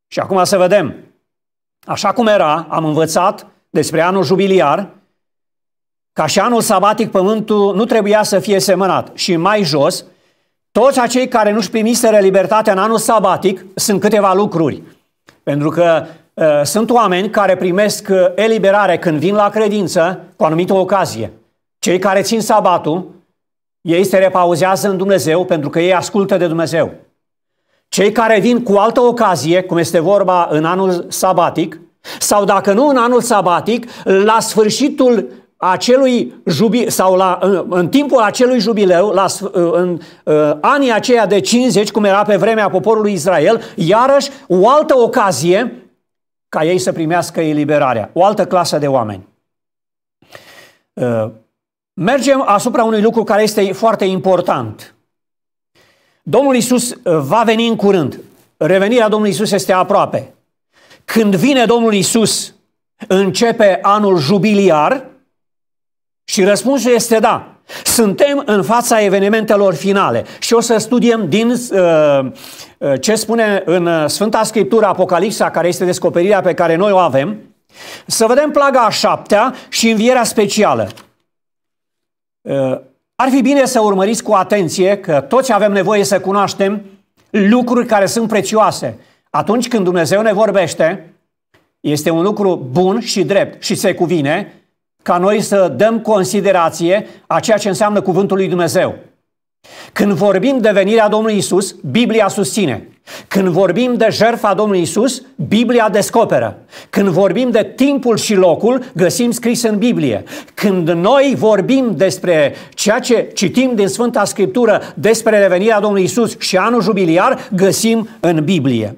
Și acum să vedem. Așa cum era, am învățat despre anul jubiliar, ca și anul sabatic pământul nu trebuia să fie semănat. Și mai jos, toți acei care nu-și primiseră libertatea în anul sabatic sunt câteva lucruri. Pentru că uh, sunt oameni care primesc eliberare când vin la credință cu anumită ocazie. Cei care țin sabatul, ei se repauzează în Dumnezeu pentru că ei ascultă de Dumnezeu. Cei care vin cu altă ocazie, cum este vorba în anul sabatic, sau dacă nu în anul sabatic, la sfârșitul acelui jubi, sau la, în, în timpul acelui jubileu, la, în, în anii aceia de 50, cum era pe vremea poporului Israel, iarăși o altă ocazie ca ei să primească eliberarea, o altă clasă de oameni. Ă, Mergem asupra unui lucru care este foarte important. Domnul Isus uh, va veni în curând. Revenirea Domnului Isus este aproape. Când vine Domnul Isus, începe anul jubiliar și răspunsul este da. Suntem în fața evenimentelor finale și o să studiem din uh, uh, ce spune în Sfânta Scriptură Apocalipsa, care este descoperirea pe care noi o avem, să vedem plaga a șaptea și învierea specială. Uh, ar fi bine să urmăriți cu atenție că toți avem nevoie să cunoaștem lucruri care sunt prețioase. Atunci când Dumnezeu ne vorbește, este un lucru bun și drept și se cuvine ca noi să dăm considerație a ceea ce înseamnă cuvântul lui Dumnezeu. Când vorbim de venirea Domnului Isus, Biblia susține. Când vorbim de jertfa Domnului Isus, Biblia descoperă. Când vorbim de timpul și locul, găsim scris în Biblie. Când noi vorbim despre ceea ce citim din Sfânta Scriptură despre revenirea Domnului Isus și anul jubiliar, găsim în Biblie.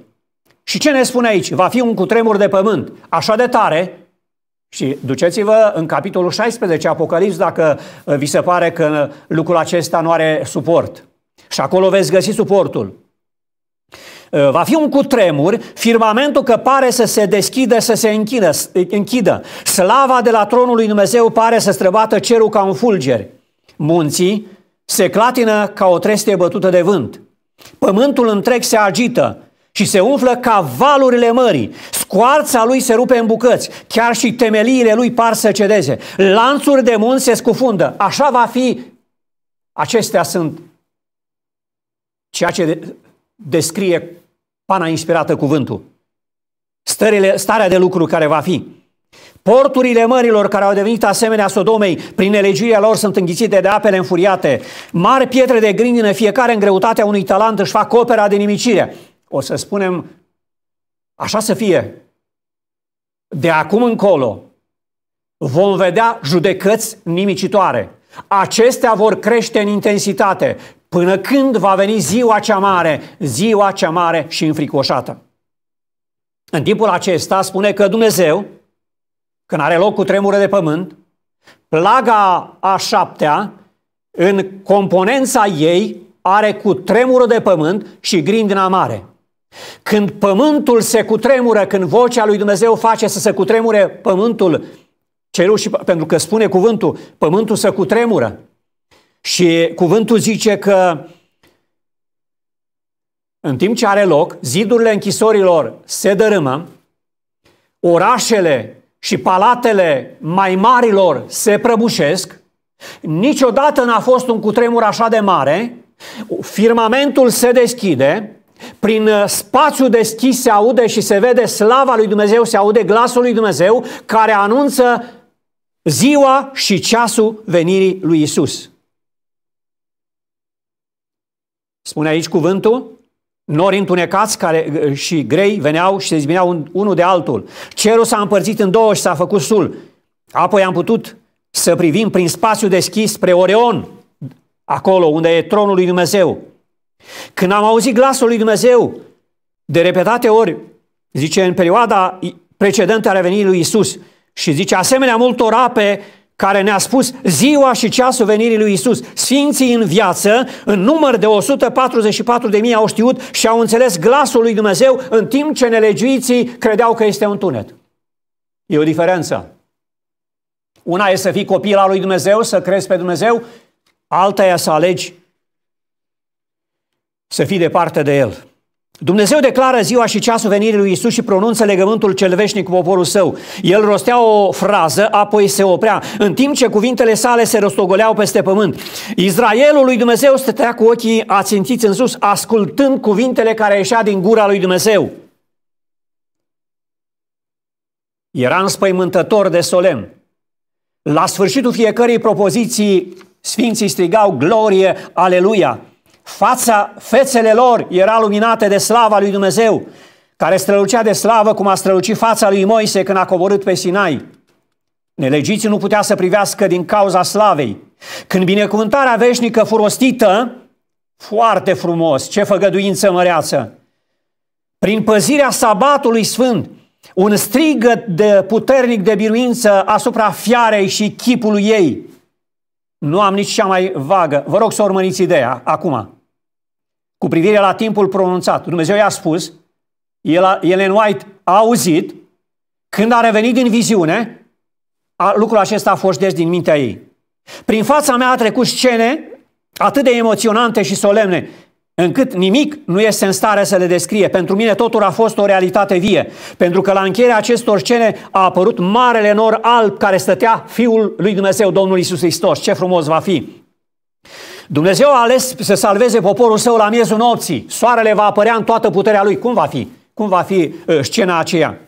Și ce ne spune aici? Va fi un cutremur de pământ, așa de tare, și duceți-vă în capitolul 16 Apocalips dacă uh, vi se pare că lucrul acesta nu are suport. Și acolo veți găsi suportul. Eh, va fi un cutremur, firmamentul că pare să se deschidă, să se închidă, eh, închidă. Slava de la tronul lui Dumnezeu pare să străbată cerul ca un fulger. Munții se clatină ca o trestie bătută de vânt. Pământul întreg se agită și se umflă ca valurile mării. Scoarța lui se rupe în bucăți, chiar și temeliile lui par să cedeze. Lanțuri de munți se scufundă. Așa va fi. Acestea sunt ceea ce descrie pana inspirată cuvântul, stările, starea de lucru care va fi. Porturile mărilor care au devenit asemenea Sodomei, prin elegirea lor sunt înghițite de apele înfuriate. Mari pietre de grindină, fiecare în greutatea unui talent își fac opera de nimicire. O să spunem, așa să fie. De acum încolo vom vedea judecăți nimicitoare. Acestea vor crește în intensitate până când va veni ziua cea mare, ziua cea mare și înfricoșată. În timpul acesta spune că Dumnezeu, când are loc cu tremură de pământ, plaga a șaptea, în componența ei, are cu tremură de pământ și grindina mare. Când pământul se cutremură, când vocea lui Dumnezeu face să se cutremure pământul, cerul și, pentru că spune cuvântul, pământul se cutremură. Și cuvântul zice că în timp ce are loc, zidurile închisorilor se dărâmă, orașele și palatele mai marilor se prăbușesc, niciodată n-a fost un cutremur așa de mare, firmamentul se deschide, prin spațiu deschis se aude și se vede slava lui Dumnezeu, se aude glasul lui Dumnezeu care anunță ziua și ceasul venirii lui Isus. Spune aici cuvântul, nori întunecați care, uh, și grei veneau și se zbineau un, unul de altul. Cerul s-a împărțit în două și s-a făcut sul. Apoi am putut să privim prin spațiu deschis spre Oreon, acolo unde e tronul lui Dumnezeu. Când am auzit glasul lui Dumnezeu, de repetate ori, zice, în perioada precedentă a revenirii lui Isus, și zice, asemenea multor ape care ne-a spus ziua și ceasul venirii lui Isus. Sfinții în viață, în număr de 144.000 au știut și au înțeles glasul lui Dumnezeu în timp ce nelegiuiții credeau că este un tunet. E o diferență. Una e să fii copil al lui Dumnezeu, să crezi pe Dumnezeu, alta e să alegi să fii departe de El. Dumnezeu declară ziua și ceasul venirii lui Isus și pronunță legământul cel veșnic cu poporul său. El rostea o frază, apoi se oprea, în timp ce cuvintele sale se rostogoleau peste pământ. Israelul lui Dumnezeu stătea cu ochii ațintiți în sus, ascultând cuvintele care ieșea din gura lui Dumnezeu. Era înspăimântător de solemn. La sfârșitul fiecărei propoziții, sfinții strigau glorie, aleluia. Fața, fețele lor era luminate de slava lui Dumnezeu, care strălucea de slavă cum a strălucit fața lui Moise când a coborât pe Sinai. Nelegiții nu putea să privească din cauza slavei. Când binecuvântarea veșnică furostită, foarte frumos, ce făgăduință măreață, prin păzirea sabatului sfânt, un strigăt de puternic de biruință asupra fiarei și chipului ei, nu am nici cea mai vagă. Vă rog să urmăriți ideea acum. Cu privire la timpul pronunțat. Dumnezeu i-a spus, el Ellen White a auzit, când a revenit din viziune, a, lucrul acesta a fost des din mintea ei. Prin fața mea a trecut scene atât de emoționante și solemne încât nimic nu este în stare să le descrie. Pentru mine totul a fost o realitate vie, pentru că la încheierea acestor scene a apărut marele nor alb care stătea Fiul lui Dumnezeu, Domnul Isus Hristos. Ce frumos va fi! Dumnezeu a ales să salveze poporul său la miezul nopții. Soarele va apărea în toată puterea lui. Cum va fi? Cum va fi uh, scena aceea?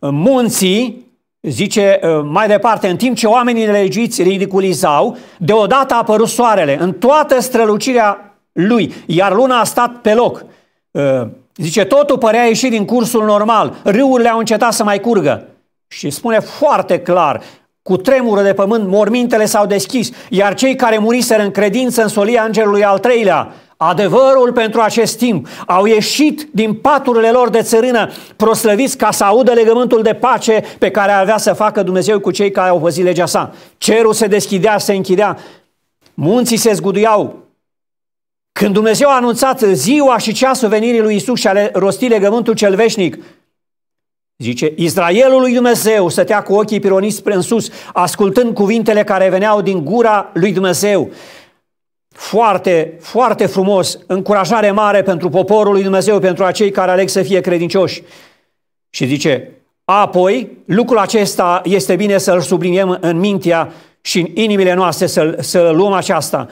Munții, zice uh, mai departe, în timp ce oamenii legiți ridiculizau, deodată a apărut soarele în toată strălucirea lui, iar luna a stat pe loc. Uh, zice, totul părea ieși din cursul normal, râurile au încetat să mai curgă. Și spune foarte clar, cu tremură de pământ, mormintele s-au deschis, iar cei care muriseră în credință în solia angelului al treilea, adevărul pentru acest timp, au ieșit din paturile lor de țărână, proslăviți ca să audă legământul de pace pe care avea să facă Dumnezeu cu cei care au păzit legea sa. Cerul se deschidea, se închidea, munții se zguduiau, când Dumnezeu a anunțat ziua și ceasul venirii lui Isus și a rostit legământul cel veșnic, zice, Israelul lui Dumnezeu stătea cu ochii pironiți spre în sus, ascultând cuvintele care veneau din gura lui Dumnezeu. Foarte, foarte frumos, încurajare mare pentru poporul lui Dumnezeu, pentru acei care aleg să fie credincioși. Și zice, apoi, lucrul acesta este bine să-l subliniem în mintea și în inimile noastre, să-l, să luăm aceasta.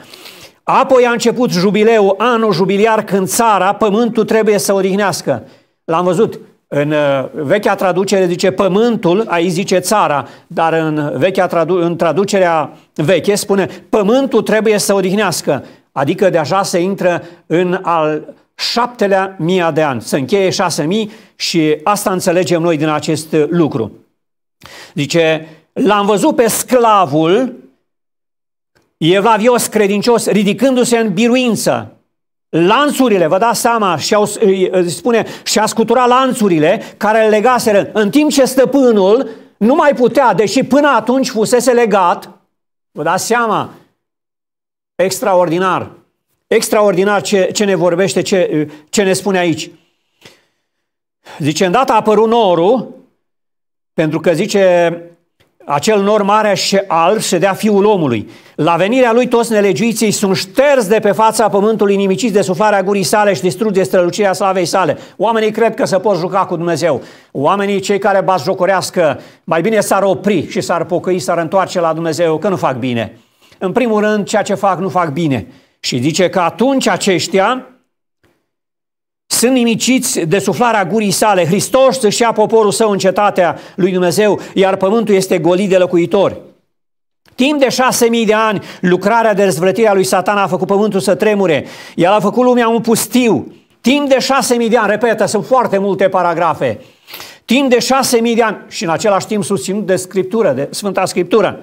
Apoi a început jubileu, anul jubiliar, când țara, pământul trebuie să odihnească. L-am văzut, în uh, vechea traducere zice pământul, aici zice țara, dar în, vechea tradu- în traducerea veche spune pământul trebuie să odihnească, adică deja se intră în al șaptelea mii de ani, se încheie șase mii și asta înțelegem noi din acest lucru. Zice, l-am văzut pe sclavul evlavios, credincios, ridicându-se în biruință. Lanțurile, vă dați seama, și-au, spune, și-a scuturat lanțurile care le legaseră, în timp ce stăpânul nu mai putea, deși până atunci fusese legat, vă dați seama, extraordinar, extraordinar ce, ce ne vorbește, ce, ce ne spune aici. Zice, îndată a apărut norul, pentru că zice acel nor mare și alb se dea fiul omului. La venirea lui toți nelegiuiții sunt șterți de pe fața pământului nimiciți de suflarea gurii sale și de strălucirea slavei sale. Oamenii cred că se pot juca cu Dumnezeu. Oamenii cei care bazjocorească mai bine s-ar opri și s-ar pocăi, s-ar întoarce la Dumnezeu, că nu fac bine. În primul rând, ceea ce fac nu fac bine. Și zice că atunci aceștia, sunt nimiciți de suflarea gurii sale. Hristos își ia poporul său în cetatea lui Dumnezeu, iar pământul este golit de locuitori. Timp de șase mii de ani, lucrarea de răzvrătire a lui Satan a făcut pământul să tremure. El a făcut lumea un pustiu. Timp de șase mii de ani, repetă, sunt foarte multe paragrafe. Timp de șase mii de ani și în același timp susținut de Scriptură, de Sfânta Scriptură.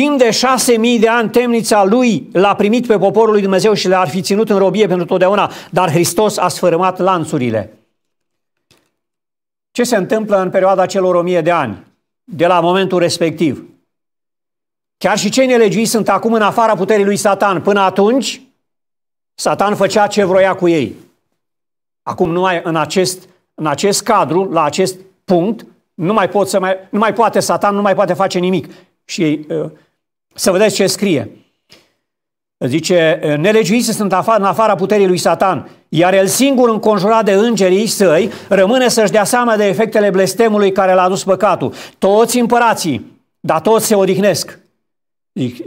Timp de șase mii de ani, temnița lui l-a primit pe poporul lui Dumnezeu și le-ar fi ținut în robie pentru totdeauna, dar Hristos a sfârmat lanțurile. Ce se întâmplă în perioada celor o mie de ani, de la momentul respectiv? Chiar și cei nelegiuiți sunt acum în afara puterii lui Satan. Până atunci, Satan făcea ce vroia cu ei. Acum numai în acest, în acest cadru, la acest punct, nu mai, pot să mai, nu mai poate Satan, nu mai poate face nimic. Și ă, să vedeți ce scrie. Zice, nelegiuiți sunt afa- în afara puterii lui Satan, iar el singur înconjurat de îngerii săi rămâne să-și dea seama de efectele blestemului care l-a adus păcatul. Toți împărații, dar toți se odihnesc.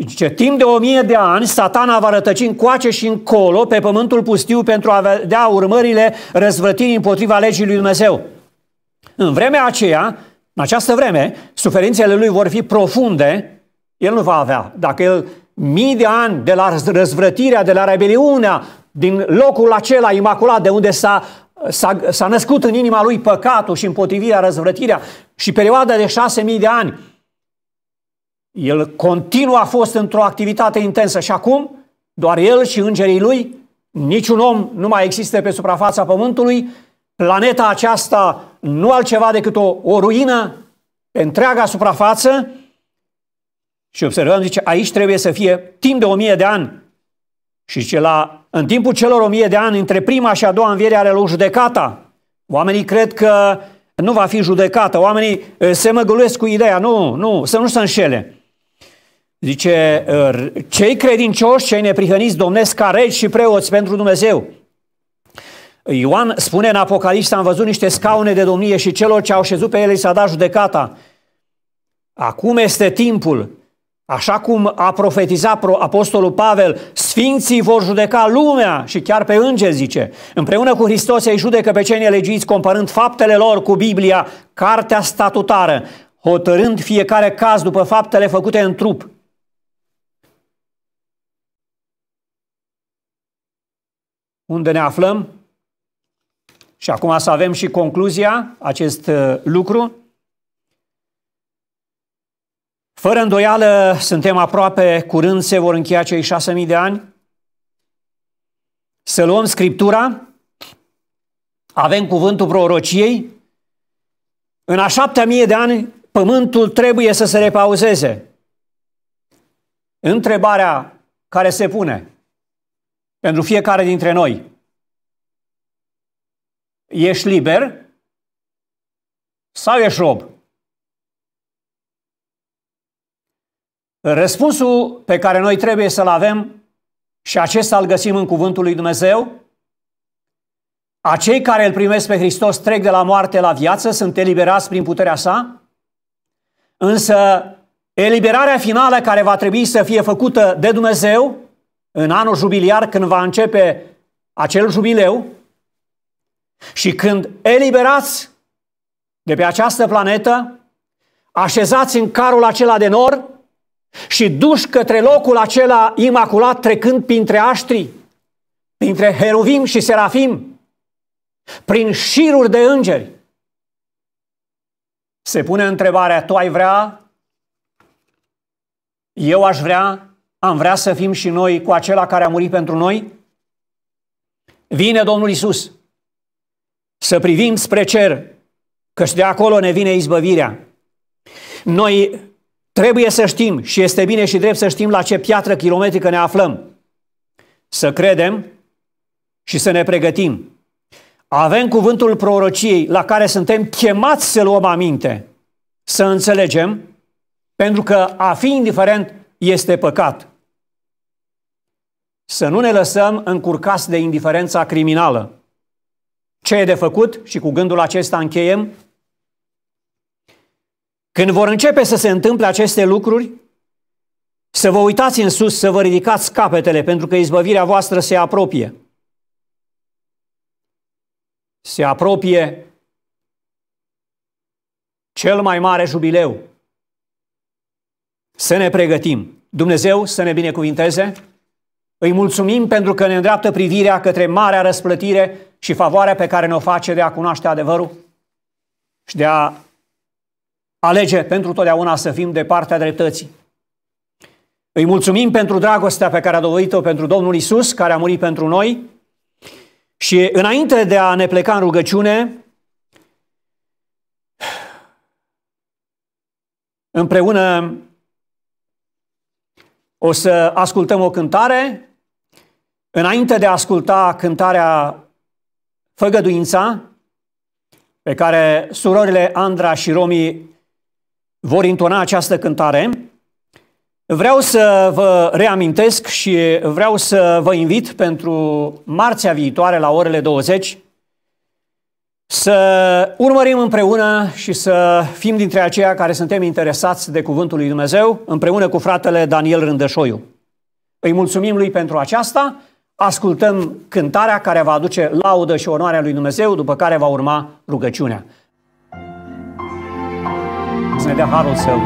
Zice, timp de o mie de ani, satana va rătăci încoace și încolo pe pământul pustiu pentru a vedea urmările răzvătirii împotriva legii lui Dumnezeu. În vremea aceea, în această vreme, suferințele lui vor fi profunde, el nu va avea. Dacă el mii de ani de la răzvrătirea, de la rebeliunea, din locul acela imaculat de unde s-a, s-a, s-a născut în inima lui păcatul și împotrivirea, răzvrătirea și perioada de șase mii de ani, el continuu a fost într-o activitate intensă și acum doar el și îngerii lui, niciun om nu mai există pe suprafața pământului, planeta aceasta nu altceva decât o, o ruină pe întreaga suprafață și observăm, zice, aici trebuie să fie timp de o mie de ani. Și zice, la, în timpul celor o mie de ani, între prima și a doua înviere are loc judecata. Oamenii cred că nu va fi judecată. Oamenii se măgăluiesc cu ideea, nu, nu, să nu se înșele. Zice, cei credincioși, cei neprihăniți domnesc ca regi și preoți pentru Dumnezeu. Ioan spune în Apocalipsă, am văzut niște scaune de domnie și celor ce au șezut pe ele i s-a dat judecata. Acum este timpul, așa cum a profetizat apostolul Pavel, sfinții vor judeca lumea și chiar pe îngeri, zice. Împreună cu Hristos ei judecă pe cei nelegiți, comparând faptele lor cu Biblia, cartea statutară, hotărând fiecare caz după faptele făcute în trup. Unde ne aflăm? Și acum să avem și concluzia, acest uh, lucru. Fără îndoială, suntem aproape, curând se vor încheia cei șase mii de ani. Să luăm Scriptura, avem cuvântul prorociei. În a șaptea mie de ani, pământul trebuie să se repauzeze. Întrebarea care se pune pentru fiecare dintre noi – Ești liber sau ești rob? Răspunsul pe care noi trebuie să-l avem și acesta îl găsim în Cuvântul lui Dumnezeu, acei care îl primesc pe Hristos trec de la moarte la viață, sunt eliberați prin puterea sa, însă eliberarea finală care va trebui să fie făcută de Dumnezeu în anul jubiliar, când va începe acel jubileu, și când eliberați de pe această planetă, așezați în carul acela de nor și duși către locul acela imaculat trecând printre aștri, printre heruvim și serafim, prin șiruri de îngeri. Se pune întrebarea, tu ai vrea? Eu aș vrea? Am vrea să fim și noi cu acela care a murit pentru noi? Vine Domnul Isus să privim spre cer, căci de acolo ne vine izbăvirea. Noi trebuie să știm și este bine și drept să știm la ce piatră kilometrică ne aflăm. Să credem și să ne pregătim. Avem cuvântul prorociei la care suntem chemați să luăm aminte, să înțelegem, pentru că a fi indiferent este păcat. Să nu ne lăsăm încurcați de indiferența criminală. Ce e de făcut? Și cu gândul acesta încheiem. Când vor începe să se întâmple aceste lucruri, să vă uitați în sus, să vă ridicați capetele, pentru că izbăvirea voastră se apropie. Se apropie cel mai mare jubileu. Să ne pregătim. Dumnezeu să ne binecuvinteze. Îi mulțumim pentru că ne îndreaptă privirea către marea răsplătire și favoarea pe care ne-o face de a cunoaște adevărul și de a alege pentru totdeauna să fim de partea dreptății. Îi mulțumim pentru dragostea pe care a dovedit-o pentru Domnul Isus, care a murit pentru noi. Și înainte de a ne pleca în rugăciune, împreună o să ascultăm o cântare. Înainte de a asculta cântarea făgăduința pe care surorile Andra și Romi vor intona această cântare, vreau să vă reamintesc și vreau să vă invit pentru marțea viitoare la orele 20 să urmărim împreună și să fim dintre aceia care suntem interesați de Cuvântul lui Dumnezeu, împreună cu fratele Daniel Rândășoiu. Îi mulțumim lui pentru aceasta ascultăm cântarea care va aduce laudă și onoarea lui Dumnezeu, după care va urma rugăciunea. Să ne dea harul său.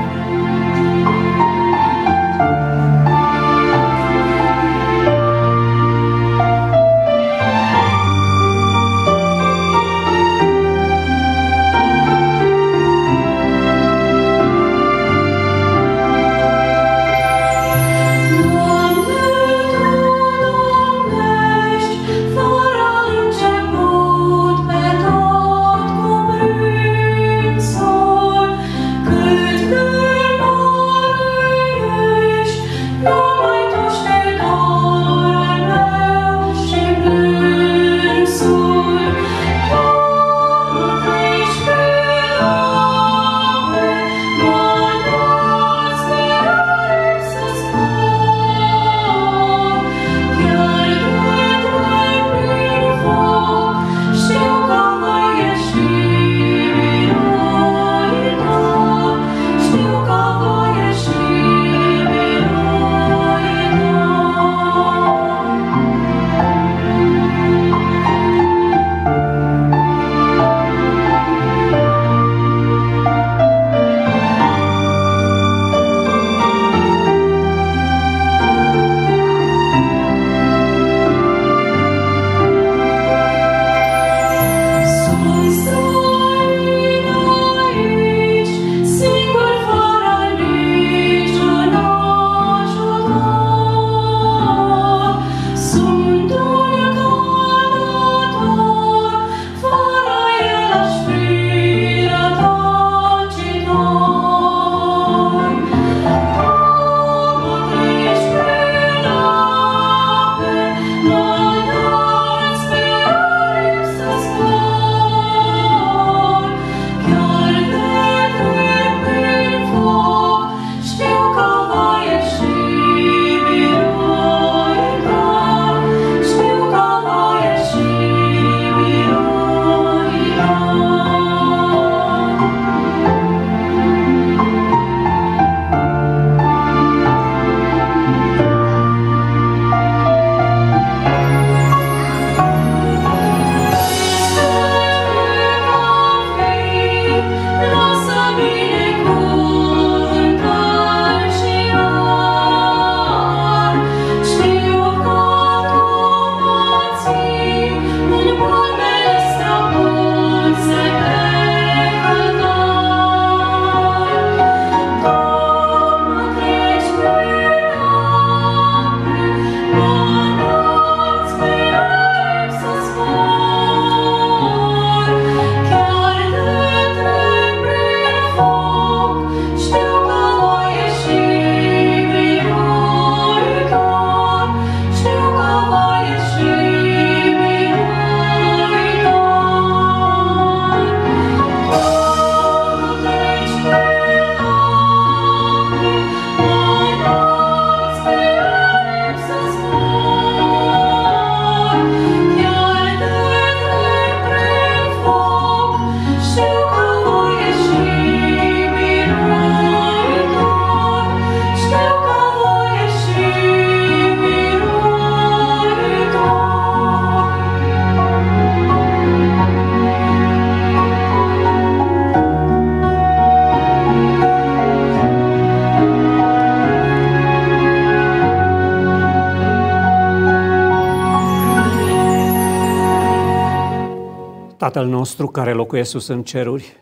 Tatăl nostru care locuie sus în ceruri,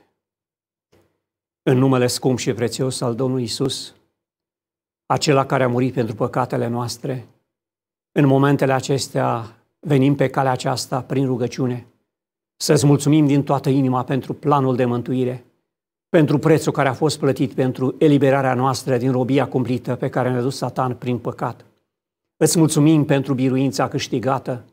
în numele scump și prețios al Domnului Isus, acela care a murit pentru păcatele noastre, în momentele acestea venim pe calea aceasta prin rugăciune. Să-ți mulțumim din toată inima pentru planul de mântuire, pentru prețul care a fost plătit pentru eliberarea noastră din robia cumplită pe care ne-a dus Satan prin păcat. Îți mulțumim pentru biruința câștigată,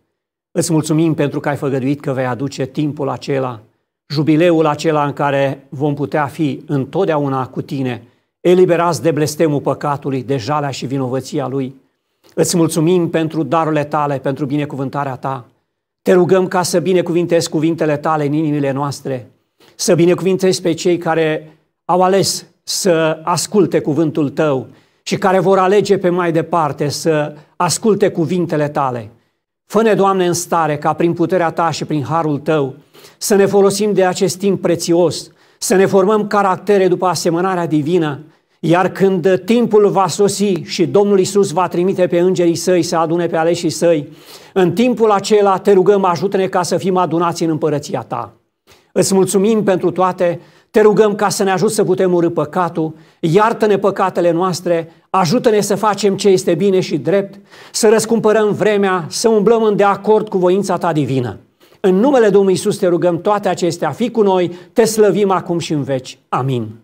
Îți mulțumim pentru că ai făgăduit că vei aduce timpul acela, jubileul acela în care vom putea fi întotdeauna cu tine, eliberați de blestemul păcatului, de jalea și vinovăția lui. Îți mulțumim pentru darurile tale, pentru binecuvântarea ta. Te rugăm ca să binecuvintezi cuvintele tale în inimile noastre, să binecuvintezi pe cei care au ales să asculte cuvântul tău și care vor alege pe mai departe să asculte cuvintele tale. Fă-ne, Doamne, în stare ca prin puterea Ta și prin harul Tău să ne folosim de acest timp prețios, să ne formăm caractere după asemănarea divină, iar când timpul va sosi și Domnul Isus va trimite pe îngerii săi să adune pe aleșii săi, în timpul acela te rugăm, ajută-ne ca să fim adunați în împărăția ta. Îți mulțumim pentru toate te rugăm ca să ne ajut să putem urâ păcatul, iartă-ne păcatele noastre, ajută-ne să facem ce este bine și drept, să răscumpărăm vremea, să umblăm în de acord cu voința ta divină. În numele Domnului Isus te rugăm toate acestea, fi cu noi, te slăvim acum și în veci. Amin.